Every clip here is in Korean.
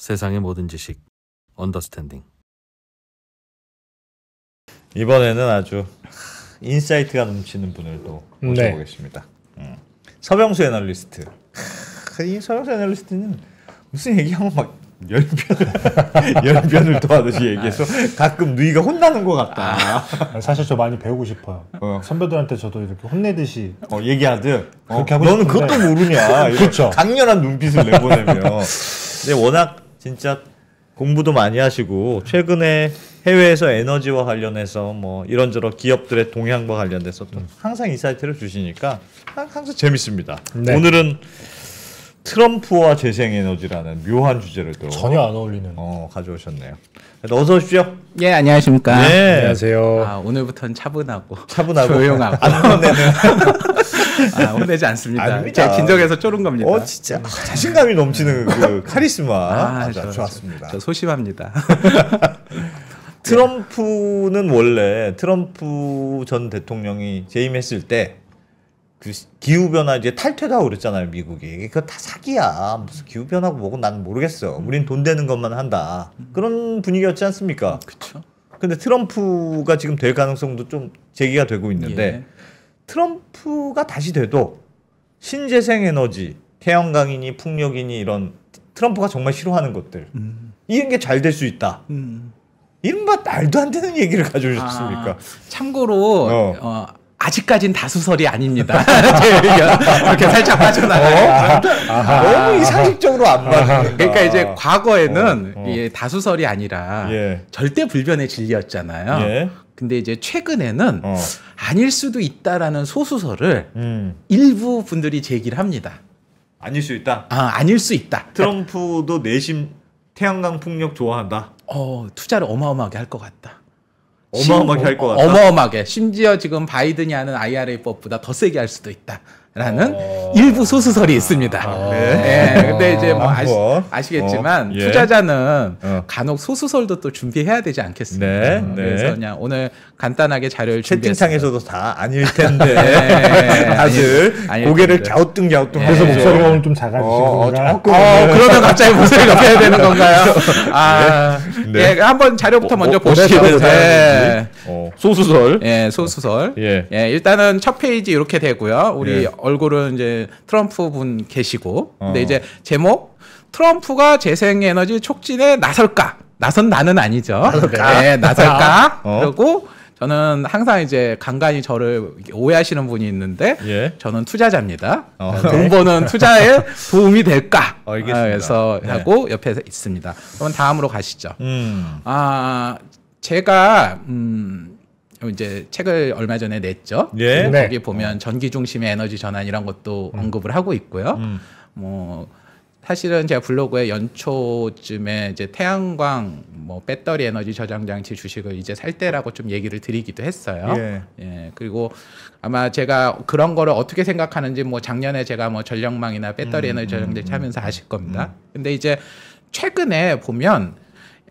세상의 모든 지식 언더스탠딩 이번에는 아주 인사이트가 넘치는 분을 또 모셔보겠습니다. 네. 음. 서병수 애널리스트. 이 서병수 애널리스트는 무슨 얘기하면 막열변 열변을 도하듯이 얘기해서 가끔 누이가 혼나는 것 같다. 아, 사실 저 많이 배우고 싶어요. 어. 선배들한테 저도 이렇게 혼내듯이 어, 얘기하듯. 어, 너는 싶은데. 그것도 모르냐. 그렇죠. 강렬한 눈빛을 내보내며. 근데 워낙 진짜 공부도 많이 하시고 최근에 해외에서 에너지와 관련해서 뭐 이런저런 기업들의 동향과 관련돼서 또 음. 항상 이사이트를 주시니까 항상 재밌습니다. 네. 오늘은 트럼프와 재생에너지라는 묘한 주제를 또 전혀 안 어울리는 어, 가져오셨네요. 어서 오십시오. 예 안녕하십니까. 네. 안녕하세요. 아, 오늘부터는 차분하고 차분하고 조용하고 안나오네 아, 네. 아, 혼내지 않습니다. 아닙니다. 빈정에서 쫄은 겁니다. 어, 진짜 자신감이 넘치는 그 아, 카리스마. 아, 저, 아, 좋았습니다. 저, 저 소심합니다. 트럼프는 원래 트럼프 전 대통령이 재임했을 때 그 기후 변화 이제 탈퇴다고 그랬잖아요 미국이 그거 다 사기야 무슨 기후 변화고 뭐고 난 모르겠어 우린 돈 되는 것만 한다 그런 분위기였지 않습니까? 그렇죠. 근데 트럼프가 지금 될 가능성도 좀 제기가 되고 있는데 예. 트럼프가 다시 돼도 신재생 에너지, 태양광이니 풍력이니 이런 트럼프가 정말 싫어하는 것들 음. 이런 게 잘 될 수 있다. 음. 이른바 날도안 되는 얘기를 가져오셨습니까? 아, 참고로 어. 어. 아직까진 다수설이 아닙니다. 이렇게 살짝 빠져나가요. 어? 아, 너무 이상식적으로 안 맞는. 그러니까 이제 어. 과거에는 어, 어. 다수설이 아니라 예. 절대 불변의 진리였잖아요. 예. 근데 이제 최근에는 어. 아닐 수도 있다라는 소수설을 음. 일부 분들이 제기를 합니다. 아닐 수 있다. 아, 아닐 수 있다. 트럼프도 내심 태양광 풍력 좋아한다. 어, 투자를 어마어마하게 할 것 같다. 어마어마하게 할 것 같다. 어마어마하게. 심지어 지금 바이든이 하는 IRA법보다 더 세게 할 수도 있다. 라는 어. 일부 소수설이 있습니다. 아, 네. 네. 네 근데 이제 뭐 아, 아시, 겠지만 어, 예. 투자자는 어. 간혹 소수설도 또 준비해야 되지 않겠습니까? 네, 어, 네. 그래서 그냥 오늘 간단하게 자료를 채팅창에서도 다 아닐 텐데 네. 다들 아니, 고개를 갸우뚱갸우뚱 그래서 네. 목소리가 오늘 좀 작아지시고 어, 조금 어, 그러면 갑자기 목소리가 빼야 되는 건가요? 아, 네. 예, 한번 자료부터 먼저 뭐, 뭐, 보시죠. 소수설. 예, 소수설. 예. 예. 일단은 첫 페이지 이렇게 되고요. 우리 예. 얼굴은 이제 트럼프 분 계시고 어. 근데 이제 제목 트럼프가 재생에너지 촉진에 나설까 나선 나는 아니죠. 나설까? 네, 나설까? 어? 그리고 저는 항상 이제 간간히 저를 오해하시는 분이 있는데 예? 저는 투자자입니다. 공돈 어. 네. 버는 투자에 도움이 될까? 어, 알겠습니다. 아, 그래서 네. 하고 옆에 있습니다. 그럼 다음으로 가시죠. 음. 아 제가 음, 이제 책을 얼마 전에 냈죠. 예. 그 네. 거기 보면 어. 전기 중심의 에너지 전환 이런 것도 음. 언급을 하고 있고요. 음. 뭐 사실은 제가 블로그에 연초쯤에 이제 태양광 뭐 배터리 에너지 저장 장치 주식을 이제 살 때라고 좀 얘기를 드리기도 했어요. 예. 예. 그리고 아마 제가 그런 거를 어떻게 생각하는지 뭐 작년에 제가 뭐 전력망이나 배터리 음, 에너지 저장 장치 음, 음, 하면서 음. 아실 겁니다. 근데 이제 최근에 보면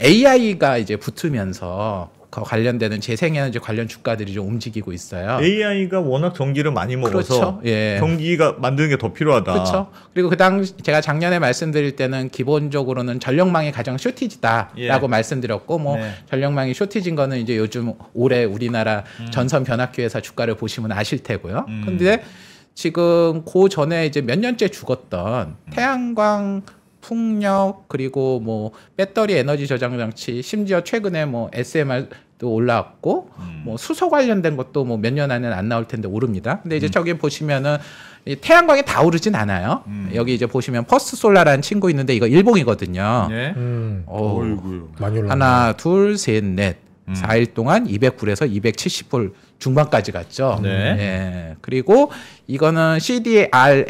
AI가 이제 붙으면서 그 관련되는 재생에너지 관련 주가들이 좀 움직이고 있어요. AI가 워낙 전기를 많이 먹어서 그렇죠? 예. 전기가 만드는 게 더 필요하다. 그렇죠. 그리고 그당 제가 작년에 말씀드릴 때는 기본적으로는 전력망이 가장 쇼티지다라고 예. 말씀드렸고 뭐 네. 전력망이 쇼티진 거는 이제 요즘 올해 우리나라 음. 전선 변압기에서 주가를 보시면 아실 테고요. 음. 근데 지금 그 전에 이제 몇 년째 죽었던 음. 태양광 풍력 그리고 뭐 배터리 에너지 저장 장치 심지어 최근에 뭐 SMR도 올라왔고 음. 뭐 수소 관련된 것도 뭐 몇 년 안에는 안 나올 텐데 오릅니다. 근데 이제 음. 저기 보시면은 이 태양광이 다 오르진 않아요. 음. 여기 이제 보시면 퍼스 솔라라는 친구 있는데 이거 일봉이거든요. 네. 어, 많이 올라. 하나, 둘, 셋, 넷. 음. 4일 동안 209에서 270불 중반까지 갔죠. 네. 예. 그리고 이거는 CDRL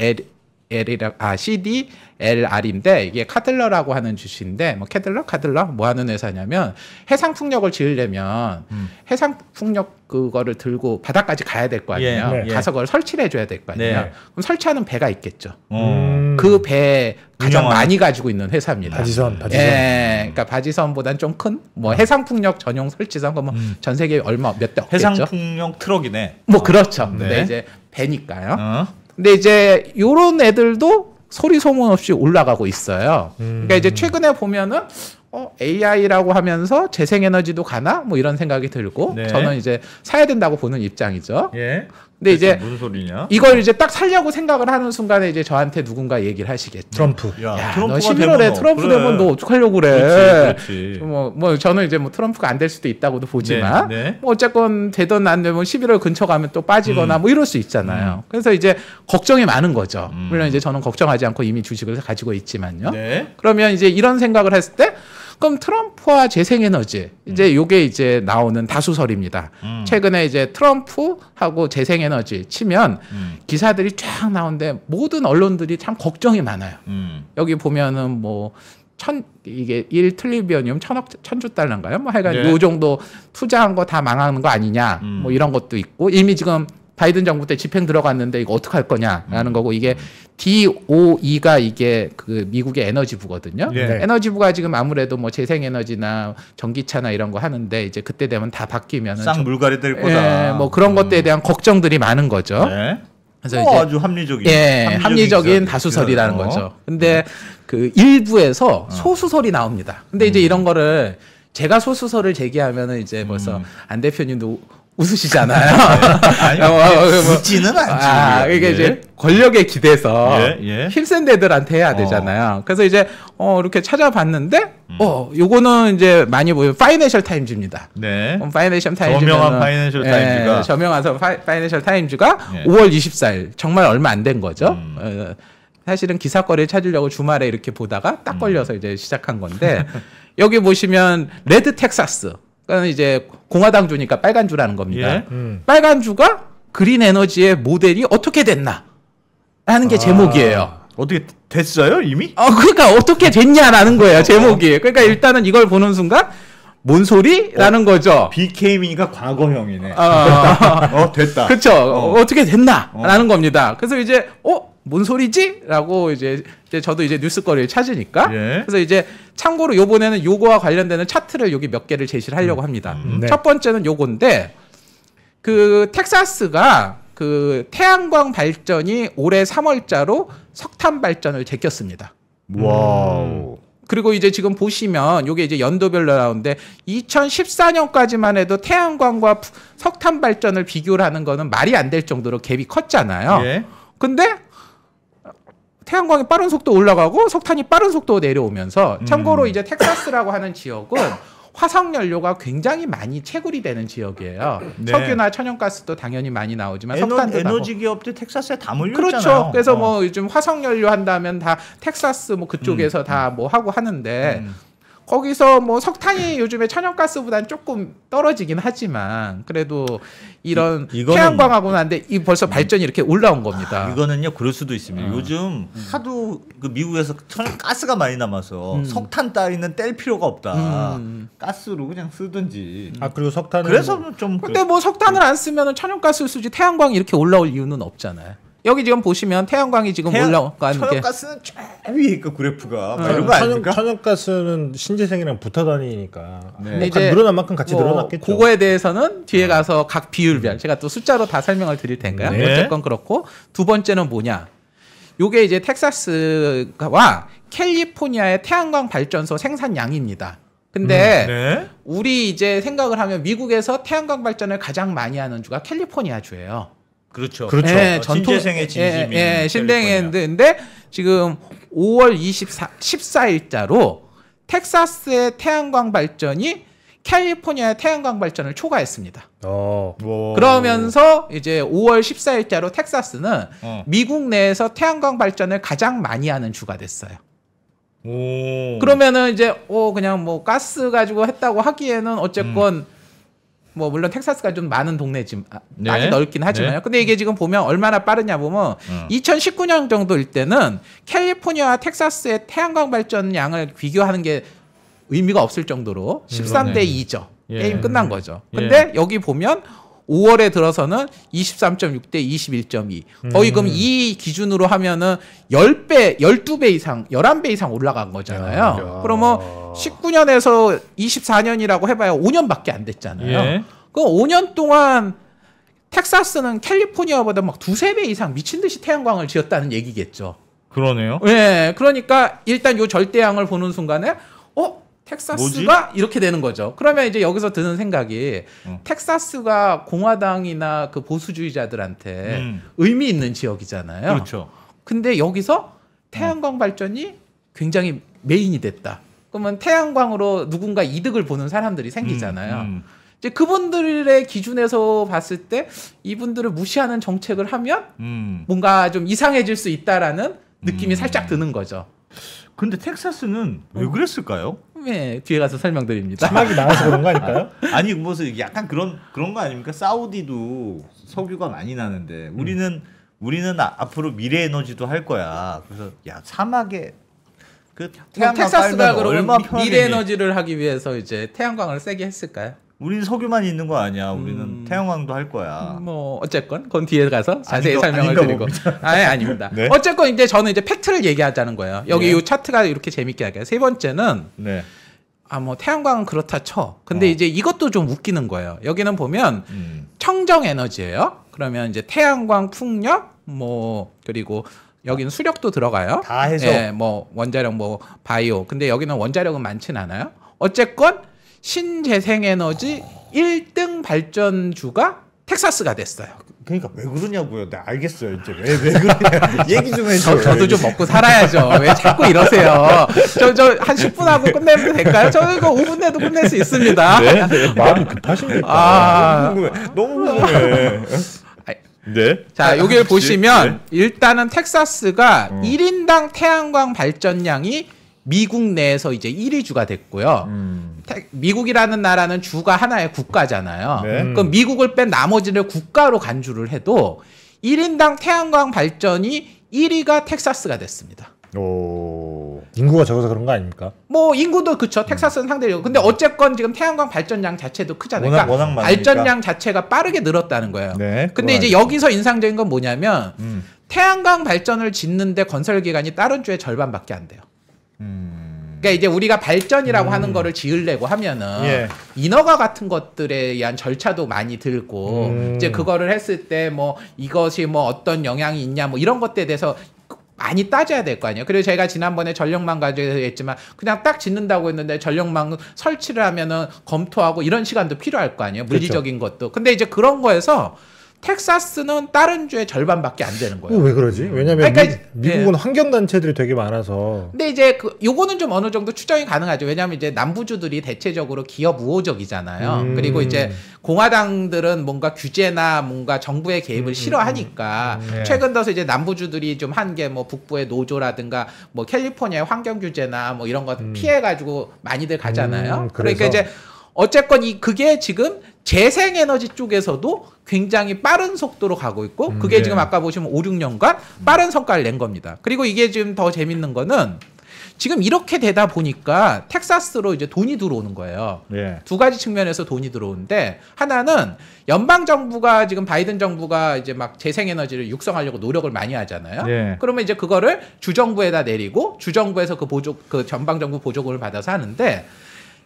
아, l 라 아, CDLR인데 이게 카들러라고 하는 주식인데 뭐 캐들러, 카들러 뭐 하는 회사냐면 해상 풍력을 지으려면 음. 해상 풍력 그거를 들고 바닥까지 가야 될 거 아니에요. 예, 네, 예. 가서 그걸 설치를 해줘야 될 거 아니에요. 네. 그럼 설치하는 배가 있겠죠. 어. 음. 그배 가장 운영하 많이 가지고 있는 회사입니다. 바지선, 네. 바지선. 예, 그러니까 바지선보단 좀 큰뭐 음. 해상 풍력 전용 설치선 그러면 뭐 음. 전 세계 에 얼마 몇 대 없겠죠. 해상 풍력 트럭이네. 뭐 그렇죠. 네. 근데 이제 배니까요. 어? 근데 이제 요런 애들도 소리 소문 없이 올라가고 있어요. 음. 그러니까 이제 음. 최근에 보면은 어, AI라고 하면서 재생에너지도 가나? 뭐 이런 생각이 들고 네. 저는 이제 사야 된다고 보는 입장이죠. 예. 근데 이제 무슨 소리냐? 이걸 이제 딱 살려고 생각을 하는 순간에 이제 저한테 누군가 얘기를 하시겠죠. 트럼프. 야, 야 트럼프가 11월에 뭐, 트럼프 그래. 되면 너 어떡하려고 그래. 그 뭐, 뭐 저는 이제 뭐 트럼프가 안 될 수도 있다고도 보지만 네, 네. 뭐 어쨌건 되든 안 되면 11월 근처 가면 또 빠지거나 음. 뭐 이럴 수 있잖아요. 음. 그래서 이제 걱정이 많은 거죠. 음. 물론 이제 저는 걱정하지 않고 이미 주식을 가지고 있지만요. 네. 그러면 이제 이런 생각을 했을 때 그럼 트럼프와 재생에너지 이제 음. 요게 이제 나오는 다수설입니다. 음. 최근에 이제 트럼프하고 재생에너지 치면 음. 기사들이 쫙 나오는데 모든 언론들이 참 걱정이 많아요. 음. 여기 보면은 뭐 천 이게 일틀리비언이면 천억 천주 달러인가요? 뭐 하여간 네. 요 정도 투자한 거 다 망하는 거 아니냐. 뭐 음. 이런 것도 있고 이미 지금 바이든 정부 때 집행 들어갔는데 이거 어떻게 할 거냐라는 음. 거고 이게 음. DOE가 이게 그 미국의 에너지부거든요. 예. 네. 에너지부가 지금 아무래도 뭐 재생에너지나 전기차나 이런 거 하는데 이제 그때 되면 다 바뀌면은 쌍 물갈이 될 거다. 예, 뭐 그런 음. 것들에 대한 걱정들이 많은 거죠. 네. 그래서 어, 아주 합리적인 예, 합리적인, 합리적인 다수설이라는 어. 거죠. 음. 근데 그 일부에서 어. 소수설이 나옵니다. 근데 음. 이제 이런 거를 제가 소수설을 제기하면은 이제 벌써 음. 안 대표님도 웃으시잖아요. 아니, 뭐, 어, 뭐, 뭐. 웃지는 않죠. 아, 그러 그러니까 예. 이제 권력에 기대서 예, 예. 힘센 데들한테 해야 어. 되잖아요. 어. 그래서 이제 어, 이렇게 찾아봤는데 음. 어, 요거는 이제 많이 보면 파이낸셜 타임즈입니다. 네. 어, 파이낸셜 타임즈 저명한 파이낸셜 예, 타임즈가 저명한 파이, 낸셜 타임즈가 5월 예. 24일 정말 얼마 안 된 거죠. 음. 어, 사실은 기사거리 를 찾으려고 주말에 이렇게 보다가 딱 음. 걸려서 음. 이제 시작한 건데 여기 보시면 레드 텍사스 그러니까 이제 공화당 주니까 빨간 주라는 겁니다. 예? 음. 빨간 주가 그린 에너지의 모델이 어떻게 됐나? 라는 게 아. 제목이에요. 어떻게 됐어요 이미? 어, 그러니까 어떻게 됐냐라는 거예요 제목이. 그러니까 일단은 이걸 보는 순간 뭔 소리라는 어, 거죠. BKM이니까 과거형이네. 어, 어 됐다. 그쵸죠 어. 떻게 됐나라는 어. 겁니다. 그래서 이제 어뭔 소리지? 라고 이제, 이제 저도 이제 뉴스거리를 찾으니까. 예. 그래서 이제 참고로 요번에는 요거와 관련되는 차트를 여기 몇 개를 제시를 하려고 음. 합니다. 음, 네. 첫 번째는 요건데 그 텍사스가 그 태양광 발전이 올해 3월자로 석탄 발전을 제꼈습니다. 와우. 음. 그리고 이제 지금 보시면 요게 이제 연도별로 나오는데 2014년까지만 해도 태양광과 석탄 발전을 비교를 하는 거는 말이 안 될 정도로 갭이 컸잖아요. 예. 근데 태양광이 빠른 속도 올라가고 석탄이 빠른 속도 내려오면서 음. 참고로 이제 텍사스라고 하는 지역은 화석 연료가 굉장히 많이 채굴이 되는 지역이에요. 네. 석유나 천연가스도 당연히 많이 나오지만 에너, 석탄도 에너지 나고. 기업들 텍사스에 다 몰렸잖아요. 그렇죠. 그래서 어. 뭐 요즘 화석 연료 한다면 다 텍사스 뭐 그쪽에서 음. 다뭐 음. 하고 하는데 음. 거기서 뭐 석탄이 요즘에 천연가스보다는 조금 떨어지긴 하지만 그래도 이런 태양광하고는 안 돼 이 벌써 음. 발전이 이렇게 올라온 겁니다. 아, 이거는요 그럴 수도 있습니다. 음. 요즘 음. 음. 하도 그 미국에서 천연가스가 많이 남아서 음. 석탄 따위는 뗄 필요가 없다. 음. 가스로 그냥 쓰든지. 아 그리고 석탄은 그래서 뭐, 좀 근데 뭐 그 석탄을 그 안 쓰면 천연가스 쓰지 태양광이 이렇게 올라올 이유는 없잖아요. 여기 지금 보시면 태양광이 지금 태양, 올라간 게 천연가스는 쫙 위에 있고 그래프가 응. 네. 이런 거 아닙니까? 천연, 가스는 신재생이랑 붙어 다니니까 네. 뭐 이제 늘어난 만큼 같이 뭐, 늘어났겠죠. 그거에 대해서는 뒤에 네. 가서 각 비율별 제가 또 숫자로 다 설명을 드릴 테니까요. 네. 어쨌건 그렇고 두 번째는 뭐냐? 요게 이제 텍사스와 캘리포니아의 태양광 발전소 생산량입니다. 근데 음, 네. 우리 이제 생각을 하면 미국에서 태양광 발전을 가장 많이 하는 주가 캘리포니아 주예요. 그렇죠. 그렇죠. 예, 전통, 신재생의 진심이. 예, 예, 예 신대행인데 지금 5월 24, 14일자로 텍사스의 태양광 발전이 캘리포니아의 태양광 발전을 초과했습니다. 어. 그러면서 이제 5월 14일자로 텍사스는 어. 미국 내에서 태양광 발전을 가장 많이 하는 주가 됐어요. 오. 그러면은 이제 어 그냥 뭐 가스 가지고 했다고 하기에는 어쨌건 음. 뭐 물론 텍사스가 좀 많은 동네지만 아, 네. 많이 넓긴 네. 하지만요. 네. 근데 이게 지금 보면 얼마나 빠르냐 보면 뭐 음. 2019년 정도일 때는 캘리포니아와 텍사스의 태양광 발전량을 비교하는 게 의미가 없을 정도로 13대 2죠. 예. 게임 끝난 거죠. 예. 근데 예. 여기 보면 5월에 들어서는 23.6 대 21.2. 거의 음. 그럼 어, 이 기준으로 하면은 10배, 12배 이상, 11배 이상 올라간 거잖아요. 야, 그러면 19년에서 24년이라고 해봐야 5년밖에 안 됐잖아요. 예. 그 5년 동안 텍사스는 캘리포니아보다 막 두세 배 이상 미친 듯이 태양광을 지었다는 얘기겠죠. 그러네요. 예. 그러니까 일단 요 절대양을 보는 순간에 어? 텍사스가 뭐지? 이렇게 되는 거죠. 그러면 이제 여기서 드는 생각이 어. 텍사스가 공화당이나 그 보수주의자들한테 음. 의미 있는 지역이잖아요. 그렇죠. 근데 여기서 태양광 어. 발전이 굉장히 메인이 됐다. 그러면 태양광으로 누군가 이득을 보는 사람들이 생기잖아요. 음, 음. 이제 그분들의 기준에서 봤을 때 이분들을 무시하는 정책을 하면 음. 뭔가 좀 이상해질 수 있다라는 느낌이 음. 살짝 드는 거죠. 근데 텍사스는 왜 음. 그랬을까요? 네, 뒤에 가서 설명드립니다. 자막이 나와서 그런 거 아닐까요? 아니 무슨 약간 그런 그런 거 아닙니까? 사우디도 석유가 많이 나는데 우리는 음. 우리는 아- 앞으로 미래 에너지도 할 거야. 그래서 야 사막에 그 뭐 태양광 텍사스가 그러 미래 에너지를 하기 위해서 이제 태양광을 세게 했을까요? 우린 석유만 있는 거 아니야. 우리는 음... 태양광도 할 거야. 뭐 어쨌건 그건 뒤에 가서 자세히 아닌 설명을 드리고. 아예 아닙니다. 네? 어쨌건 이제 저는 이제 팩트를 얘기하자는 거예요. 여기 네. 이 차트가 이렇게 재밌게 하게세 번째는 네. 아뭐 태양광은 그렇다 쳐. 근데 어. 이제 이것도 좀 웃기는 거예요. 여기는 보면 음. 청정 에너지예요. 그러면 이제 태양광, 풍력, 뭐 그리고 여기는 수력도 들어가요. 다 해서 예, 뭐 원자력, 뭐 바이오. 근데 여기는 원자력은 많진 않아요. 어쨌건 신재생에너지 1등 발전주가 텍사스가 됐어요. 그러니까 왜 그러냐고요. 네, 알겠어요. 이제 왜 왜 그러냐. 얘기 좀 해줘. 저, 도좀 먹고 살아야죠. 왜 자꾸 이러세요. 저 저한 10분 하고 끝내면 될까요? 저 이거 5분 내도 끝낼 수 있습니다. 네, 네. 마음이 급하십니까? 아... 너무 궁금해. 너무 궁금해. 네. 자, 여기를 아, 보시면 네. 일단은 텍사스가 음. 1인당 태양광 발전량이 미국 내에서 이제 1위주가 됐고요. 음. 미국이라는 나라는 주가 하나의 국가잖아요. 네. 그럼 음. 미국을 뺀 나머지를 국가로 간주를 해도 1인당 태양광 발전이 1위가 텍사스가 됐습니다. 오. 인구가 적어서 그런 거 아닙니까? 뭐 인구도 그렇죠 텍사스는 상대적으로. 음. 근데 어쨌건 지금 태양광 발전량 자체도 크잖아요. 워낙, 그러니까 워낙 발전량 자체가 빠르게 늘었다는 거예요. 네, 근데 이제 여기서 인상적인 건 뭐냐면 음. 태양광 발전을 짓는데 건설 기간이 다른 주의 절반밖에 안 돼요. 음. 그러니까 이제 우리가 발전이라고 음. 하는 거를 지으려고 하면은 예. 인허가 같은 것들에 의한 절차도 많이 들고 음. 이제 그거를 했을 때 뭐 이것이 뭐 어떤 영향이 있냐 뭐 이런 것들에 대해서 많이 따져야 될 거 아니에요. 그리고 제가 지난번에 전력망 가지고 했지만 그냥 딱 짓는다고 했는데 전력망 설치를 하면은 검토하고 이런 시간도 필요할 거 아니에요. 물리적인 그렇죠. 것도. 근데 이제 그런 거에서 텍사스는 다른 주의 절반밖에 안 되는 거예요. 어, 왜 그러지? 왜냐면 그러니까, 미, 국은 예. 환경 단체들이 되게 많아서. 근데 이제 그 요거는 좀 어느 정도 추정이 가능하죠. 왜냐면 이제 남부주들이 대체적으로 기업 우호적이잖아요. 음. 그리고 이제 공화당들은 뭔가 규제나 뭔가 정부의 개입을 음. 음 싫어하니까 음, 음. 예. 최근 들어서 이제 남부주들이 좀 한 게 뭐 북부의 노조라든가 뭐 캘리포니아의 환경 규제나 뭐 이런 것 음. 피해 가지고 많이들 가잖아요. 그러니까 이제 어쨌건 이 그게 지금 재생에너지 쪽에서도 굉장히 빠른 속도로 가고 있고 음, 그게 음, 네. 지금 아까 보시면 5, 6년간 빠른 성과를 낸 겁니다. 그리고 이게 지금 더 재밌는 거는 지금 이렇게 되다 보니까 텍사스로 이제 돈이 들어오는 거예요. 예. 두 가지 측면에서 돈이 들어오는데 하나는 연방 정부가 지금 바이든 정부가 이제 막 재생 에너지를 육성하려고 노력을 많이 하잖아요. 예. 그러면 이제 그거를 주정부에다 내리고 주정부에서 그 보조 그 전방 정부 보조금을 받아서 하는데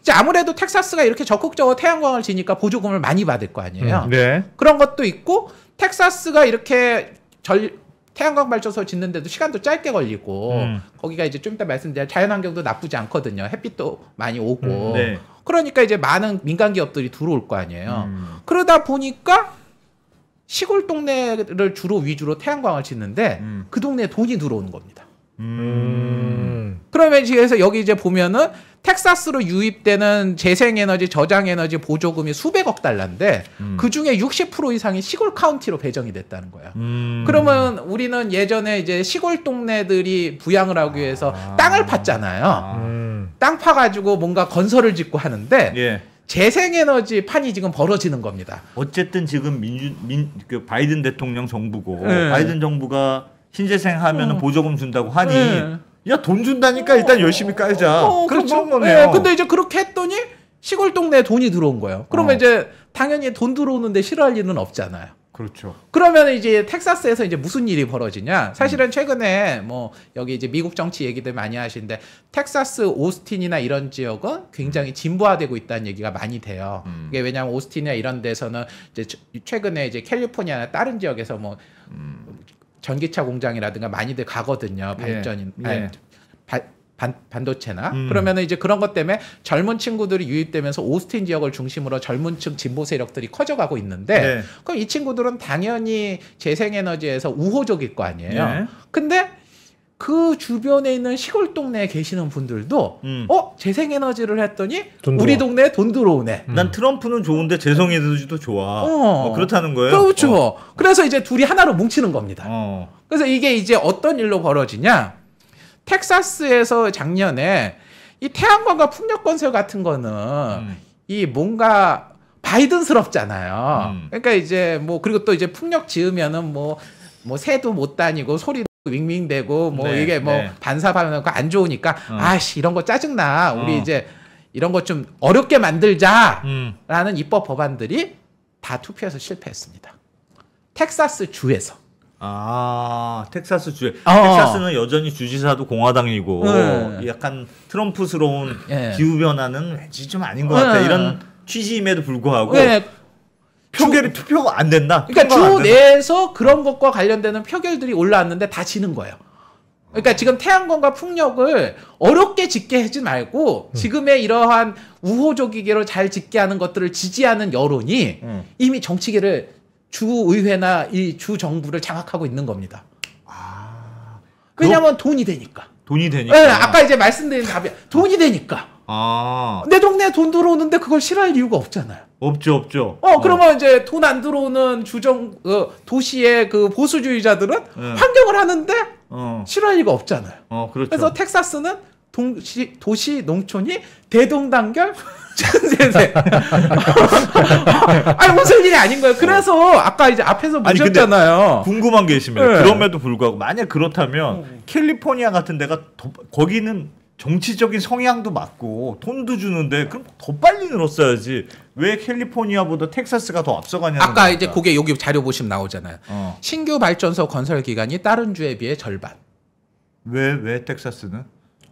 이제 아무래도 텍사스가 이렇게 적극적으로 태양광을 지니까 보조금을 많이 받을 거 아니에요. 음, 네. 그런 것도 있고 텍사스가 이렇게 전 태양광 발전소 짓는데도 시간도 짧게 걸리고 음. 거기가 이제 좀 이따 말씀드릴 자연환경도 나쁘지 않거든요. 햇빛도 많이 오고 음, 네. 그러니까 이제 많은 민간 기업들이 들어올 거 아니에요. 음. 그러다 보니까 시골 동네를 주로 위주로 태양광을 짓는데 음. 그 동네에 돈이 들어오는 겁니다. 음. 그러면 그래서 여기 이제 보면은 텍사스로 유입되는 재생에너지, 저장에너지 보조금이 수백억 달러인데 음. 그 중에 60% 이상이 시골 카운티로 배정이 됐다는 거야. 음. 그러면 우리는 예전에 이제 시골 동네들이 부양을 하기 위해서 아. 땅을 팠잖아요. 아. 음. 땅 파가지고 뭔가 건설을 짓고 하는데 예. 재생에너지 판이 지금 벌어지는 겁니다. 어쨌든 지금 민주 민그 바이든 대통령 정부고 네. 바이든 정부가 신재생 하면 은 어. 보조금 준다고 하니 네. 야돈 준다니까 일단 어. 열심히 깔자. 어, 그렇죠. 그런 거네요. 뭐, 네, 예, 근데 이제 그렇게 했더니 시골 동네에 돈이 들어온 거예요. 그러면 어. 이제 당연히 돈 들어오는데 싫어할 일은 없잖아요. 그렇죠. 그러면 이제 텍사스에서 이제 무슨 일이 벌어지냐? 사실은 최근에 뭐 여기 이제 미국 정치 얘기들 많이 하시는데 텍사스 오스틴이나 이런 지역은 굉장히 음. 진보화되고 있다는 얘기가 많이 돼요. 음. 이게 왜냐하면 오스틴이나 이런 데서는 이제 최근에 이제 캘리포니아나 다른 지역에서 뭐 음. 전기차 공장이라든가 많이들 가거든요. 발전인 예. 아 반, 도체나 음. 그러면 은 이제 그런 것 때문에 젊은 친구들이 유입되면서 오스틴 지역을 중심으로 젊은층 진보 세력들이 커져가고 있는데 네. 그럼 이 친구들은 당연히 재생에너지에서 우호적일 거 아니에요. 네. 근데 그 주변에 있는 시골 동네에 계시는 분들도 음. 어 재생 에너지를 했더니 우리 동네에 돈 들어오네. 음. 난 트럼프는 좋은데 재생 에너지도 좋아. 어. 어, 그렇다는 거예요. 그렇죠. 어. 그래서 이제 둘이 하나로 뭉치는 겁니다. 어. 그래서 이게 이제 어떤 일로 벌어지냐? 텍사스에서 작년에 이 태양광과 풍력 건설 같은 거는 음. 이 뭔가 바이든스럽잖아요. 음. 그러니까 이제 뭐 그리고 또 이제 풍력 지으면은 뭐뭐 뭐 새도 못 다니고 소리 윙윙대고 뭐 네, 이게 뭐 네. 반사반응하고 안 좋으니까 어. 아씨 이런 거 짜증나 우리 어. 이제 이런 거 좀 어렵게 만들자라는 음. 입법 법안들이 다 투표해서 실패했습니다. 텍사스 주에서 아 텍사스 주에 어. 텍사스는 여전히 주지사도 공화당이고 음. 약간 트럼프스러운 예. 기후 변화는 왠지 좀 아닌 것 어. 같아 음. 이런 취지임에도 불구하고 예. 표결이 주, 투표가 안 됐나? 그러니까 주 내에서 그런 것과 관련되는 표결들이 올라왔는데 다 지는 거예요. 그러니까 지금 태양광과 풍력을 어렵게 짓게 하지 말고 음. 지금의 이러한 우호적이기로 잘 짓게 하는 것들을 지지하는 여론이 음. 이미 정치계를 주의회나 이 주정부를 장악하고 있는 겁니다. 아... 왜냐하면 너... 돈이 되니까. 돈이 되니까. 네, 아까 이제 말씀드린 답이 돈이 되니까. 아. 내 동네에 돈 들어오는데 그걸 싫어할 이유가 없잖아요. 없죠, 없죠. 어, 어. 그러면 이제 돈 안 들어오는 주정, 어, 도시의 그 보수주의자들은 네. 환경을 하는데 어. 싫어할 이유가 없잖아요. 어, 그렇죠. 그래서 텍사스는 동시, 도시, 농촌이 대동단결? 전세세. 아니, 웃을 일이 아닌 거예요. 그래서 어. 아까 이제 앞에서 보셨잖아요. 궁금한 게 있습니다. 네. 그럼에도 불구하고, 만약 그렇다면 음. 캘리포니아 같은 데가 더, 거기는 정치적인 성향도 맞고 돈도 주는데 그럼 더 빨리 늘었어야지 왜 캘리포니아보다 텍사스가 더 앞서가냐 아까 이제 그게 여기 자료 보시면 나오잖아요 어. 신규 발전소 건설 기간이 다른 주에 비해 절반 왜 왜 텍사스는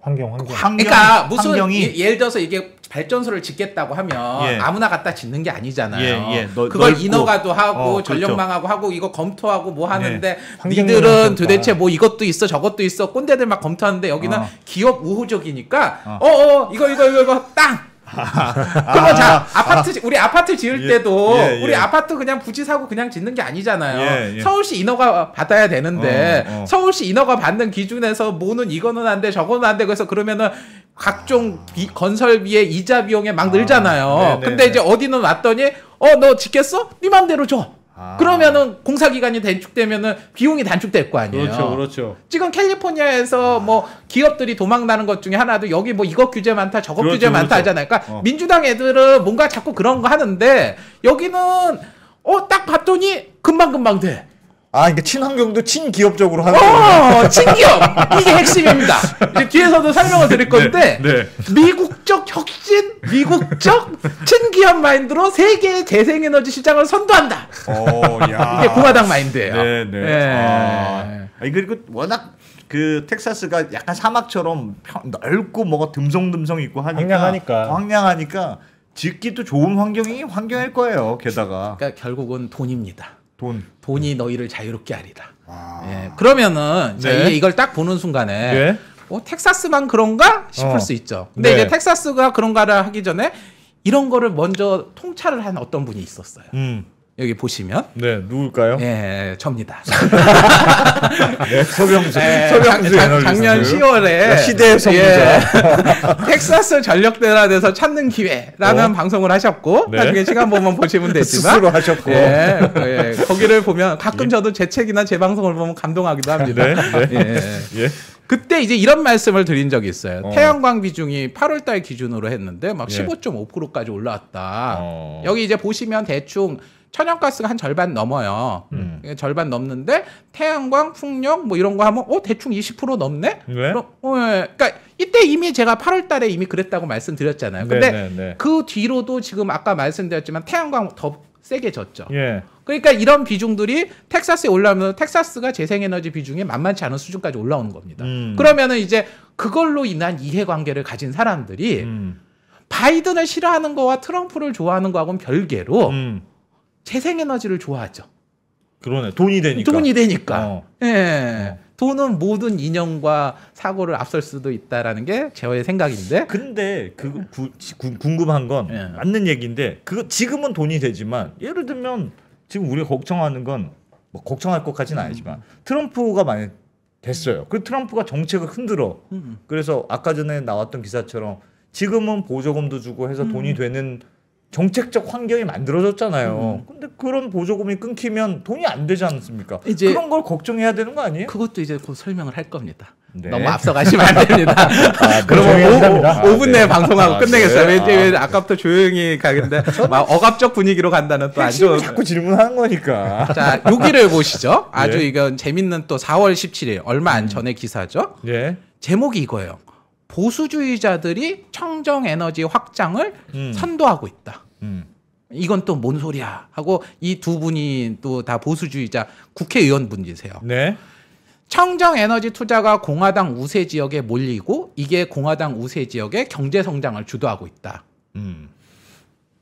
환경 환경. 환 그러니까 무슨 환경이... 예, 를 들어서 이게 발전소를 짓겠다고 하면 예. 아무나 갖다 짓는 게 아니잖아요. 예, 예. 너, 그걸 넓고, 인허가도 어, 하고 어, 전력망하고 그렇죠. 하고 이거 검토하고 뭐 네. 하는데 니들은 도대체 뭐 이것도 있어 저것도 있어 꼰대들 막 검토하는데 여기는 어. 기업 우호적이니까 어어 어, 어, 이거 이거 이거, 이거 땅 아, 그러면 자 아. 아파트 우리 아파트 지을 예, 때도 예, 예. 우리 아파트 그냥 부지 사고 그냥 짓는 게 아니잖아요. 예, 예. 서울시 인허가 받아야 되는데 어, 어, 어. 서울시 인허가 받는 기준에서 뭐는 이거는 안 돼, 저거는 안 돼. 그래서 그러면은 각종 비, 건설비에 이자 비용에 막 아, 늘잖아요. 아, 근데 이제 네. 어디는 왔더니 어너 지켰어? 네 맘대로 줘. 아. 그러면은 공사 기간이 단축되면은 비용이 단축될 거 아니에요. 그렇죠, 그렇죠. 지금 캘리포니아에서 아. 뭐 기업들이 도망나는 것 중에 하나도 여기 뭐 이것 규제 많다, 저것 그렇죠, 규제 많다 그렇죠. 하잖아요. 그러니까 어. 민주당 애들은 뭔가 자꾸 그런 거 하는데 여기는 어 딱 봤더니 금방 금방 돼. 아, 그러니까 친환경도 친기업적으로 하는 어, 거예요. 친기업 이게 핵심입니다. 이제 뒤에서도 설명을 드릴 네, 건데 네, 네. 미국적 혁신, 미국적 친기업 마인드로 세계의 재생에너지 시장을 선도한다. 오, 어, 이게 공화당 마인드예요. 네, 네. 네. 아, 그리고 워낙 그 텍사스가 약간 사막처럼 넓고 뭐가 듬성듬성 있고 하니까 황량하니까, 황량하니까 짓기도 좋은 환경이 환경일 거예요. 게다가 그러니까 결국은 돈입니다. 본. 본이 너희를 자유롭게 하리다. 아... 예, 그러면은 자, 네. 이걸 딱 보는 순간에 네. 어, 텍사스만 그런가 싶을 어. 수 있죠. 근데 네. 이제 텍사스가 그런가를 하기 전에 이런 거를 먼저 통찰을 한 어떤 분이 있었어요. 음. 여기 보시면 네 누굴까요? 예 접니다. 네, 서병수 예, 서병수 작, 작년 10월에 시대의 선 예, 텍사스 전력대란에서 찾는 기회라는 어? 방송을 하셨고 네. 나중에 시간 보면 보시면 되지만 스스로 하셨고 예, 예, 거기를 보면 가끔 예. 저도 제 책이나 제 방송을 보면 감동하기도 합니다. 네, 네. 예. 예. 그때 이제 이런 말씀을 드린 적이 있어요. 어. 태양광 비중이 8월달 기준으로 했는데 막 예. 15.5%까지 올라왔다. 어. 여기 이제 보시면 대충 천연가스가 한 절반 넘어요. 음. 예, 절반 넘는데 태양광, 풍력 뭐 이런 거 하면 어 대충 20% 넘네. 네? 그럼 어, 예. 그러니까 이때 이미 제가 8월달에 이미 그랬다고 말씀드렸잖아요. 근데 네네네. 네, 네. 그 뒤로도 지금 아까 말씀드렸지만 태양광 더 세게 졌죠. 예. 그러니까 이런 비중들이 텍사스에 올라오면 텍사스가 재생에너지 비중이 만만치 않은 수준까지 올라오는 겁니다. 음. 그러면은 이제 그걸로 인한 이해관계를 가진 사람들이 음. 바이든을 싫어하는 거와 트럼프를 좋아하는 거하고는 별개로 음. 재생에너지를 좋아하죠. 그러네. 돈이 되니까. 돈이 되니까. 어. 예. 어. 돈은 모든 인형과 사고를 앞설 수도 있다라는 게제어의 생각인데. 근데 그 구, 구, 궁금한 건 예. 맞는 얘기인데 그 지금은 돈이 되지만 예를 들면 지금 우리가 걱정하는 건뭐 걱정할 것까지는 음. 아니지만 음. 트럼프가 만약 됐어요. 그 트럼프가 정책을 흔들어. 음. 그래서 아까 전에 나왔던 기사처럼 지금은 보조금도 주고 해서 음. 돈이 되는 정책적 환경이 만들어졌잖아요. 음. 근데 그런 보조금이 끊기면 돈이 안 되지 않습니까? 이제 그런 걸 걱정해야 되는 거 아니에요? 그것도 이제 곧 설명을 할 겁니다. 네. 너무 앞서가시면 안 됩니다. 아, 네. 그러면 아, 5, 분 내에 네. 방송하고 아, 끝내겠어요. 네. 왠지 아, 아까부터 조용히 가는데 막 억압적 분위기로 간다는 또안 좋은. 자꾸 질문하는 거니까. 자, 여기를 보시죠. 네. 아주 이건 재밌는 또 4월 17일 얼마 안 음. 전에 기사죠. 예. 제목이 이거예요. 보수주의자들이 청정 에너지 확장을 음. 선도하고 있다. 음. 이건 또 뭔 소리야 하고 이 두 분이 또 다 보수주의자 국회의원 분이세요. 네. 청정 에너지 투자가 공화당 우세 지역에 몰리고 이게 공화당 우세 지역의 경제 성장을 주도하고 있다. 음.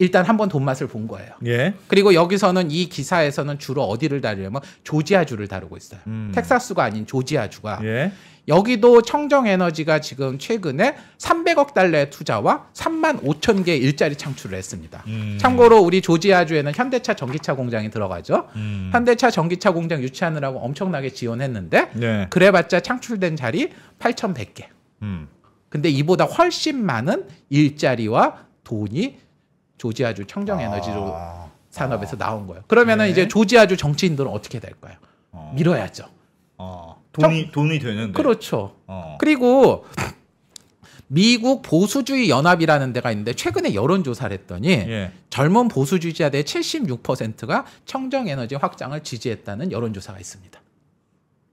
일단 한번 돈 맛을 본 거예요. 예. 그리고 여기서는 이 기사에서는 주로 어디를 다루냐면 조지아주를 다루고 있어요. 음. 텍사스가 아닌 조지아주가 예. 여기도 청정에너지가 지금 최근에 300억 달러의 투자와 3만 5천 개 일자리 창출을 했습니다. 음. 참고로 우리 조지아주에는 현대차 전기차 공장이 들어가죠. 음. 현대차 전기차 공장 유치하느라고 엄청나게 지원했는데 네. 그래봤자 창출된 자리 8,100개. 음. 근데 이보다 훨씬 많은 일자리와 돈이 조지아주 청정에너지로 아. 산업에서 아. 나온 거예요. 그러면은 네. 이제 조지아주 정치인들은 어떻게 될까요? 어. 밀어야죠. 어. 돈이 정, 돈이 되는데. 그렇죠. 어. 그리고 미국 보수주의 연합이라는 데가 있는데 최근에 여론 조사를 했더니 예. 젊은 보수주의자들의 76%가 청정 에너지 확장을 지지했다는 여론 조사가 있습니다.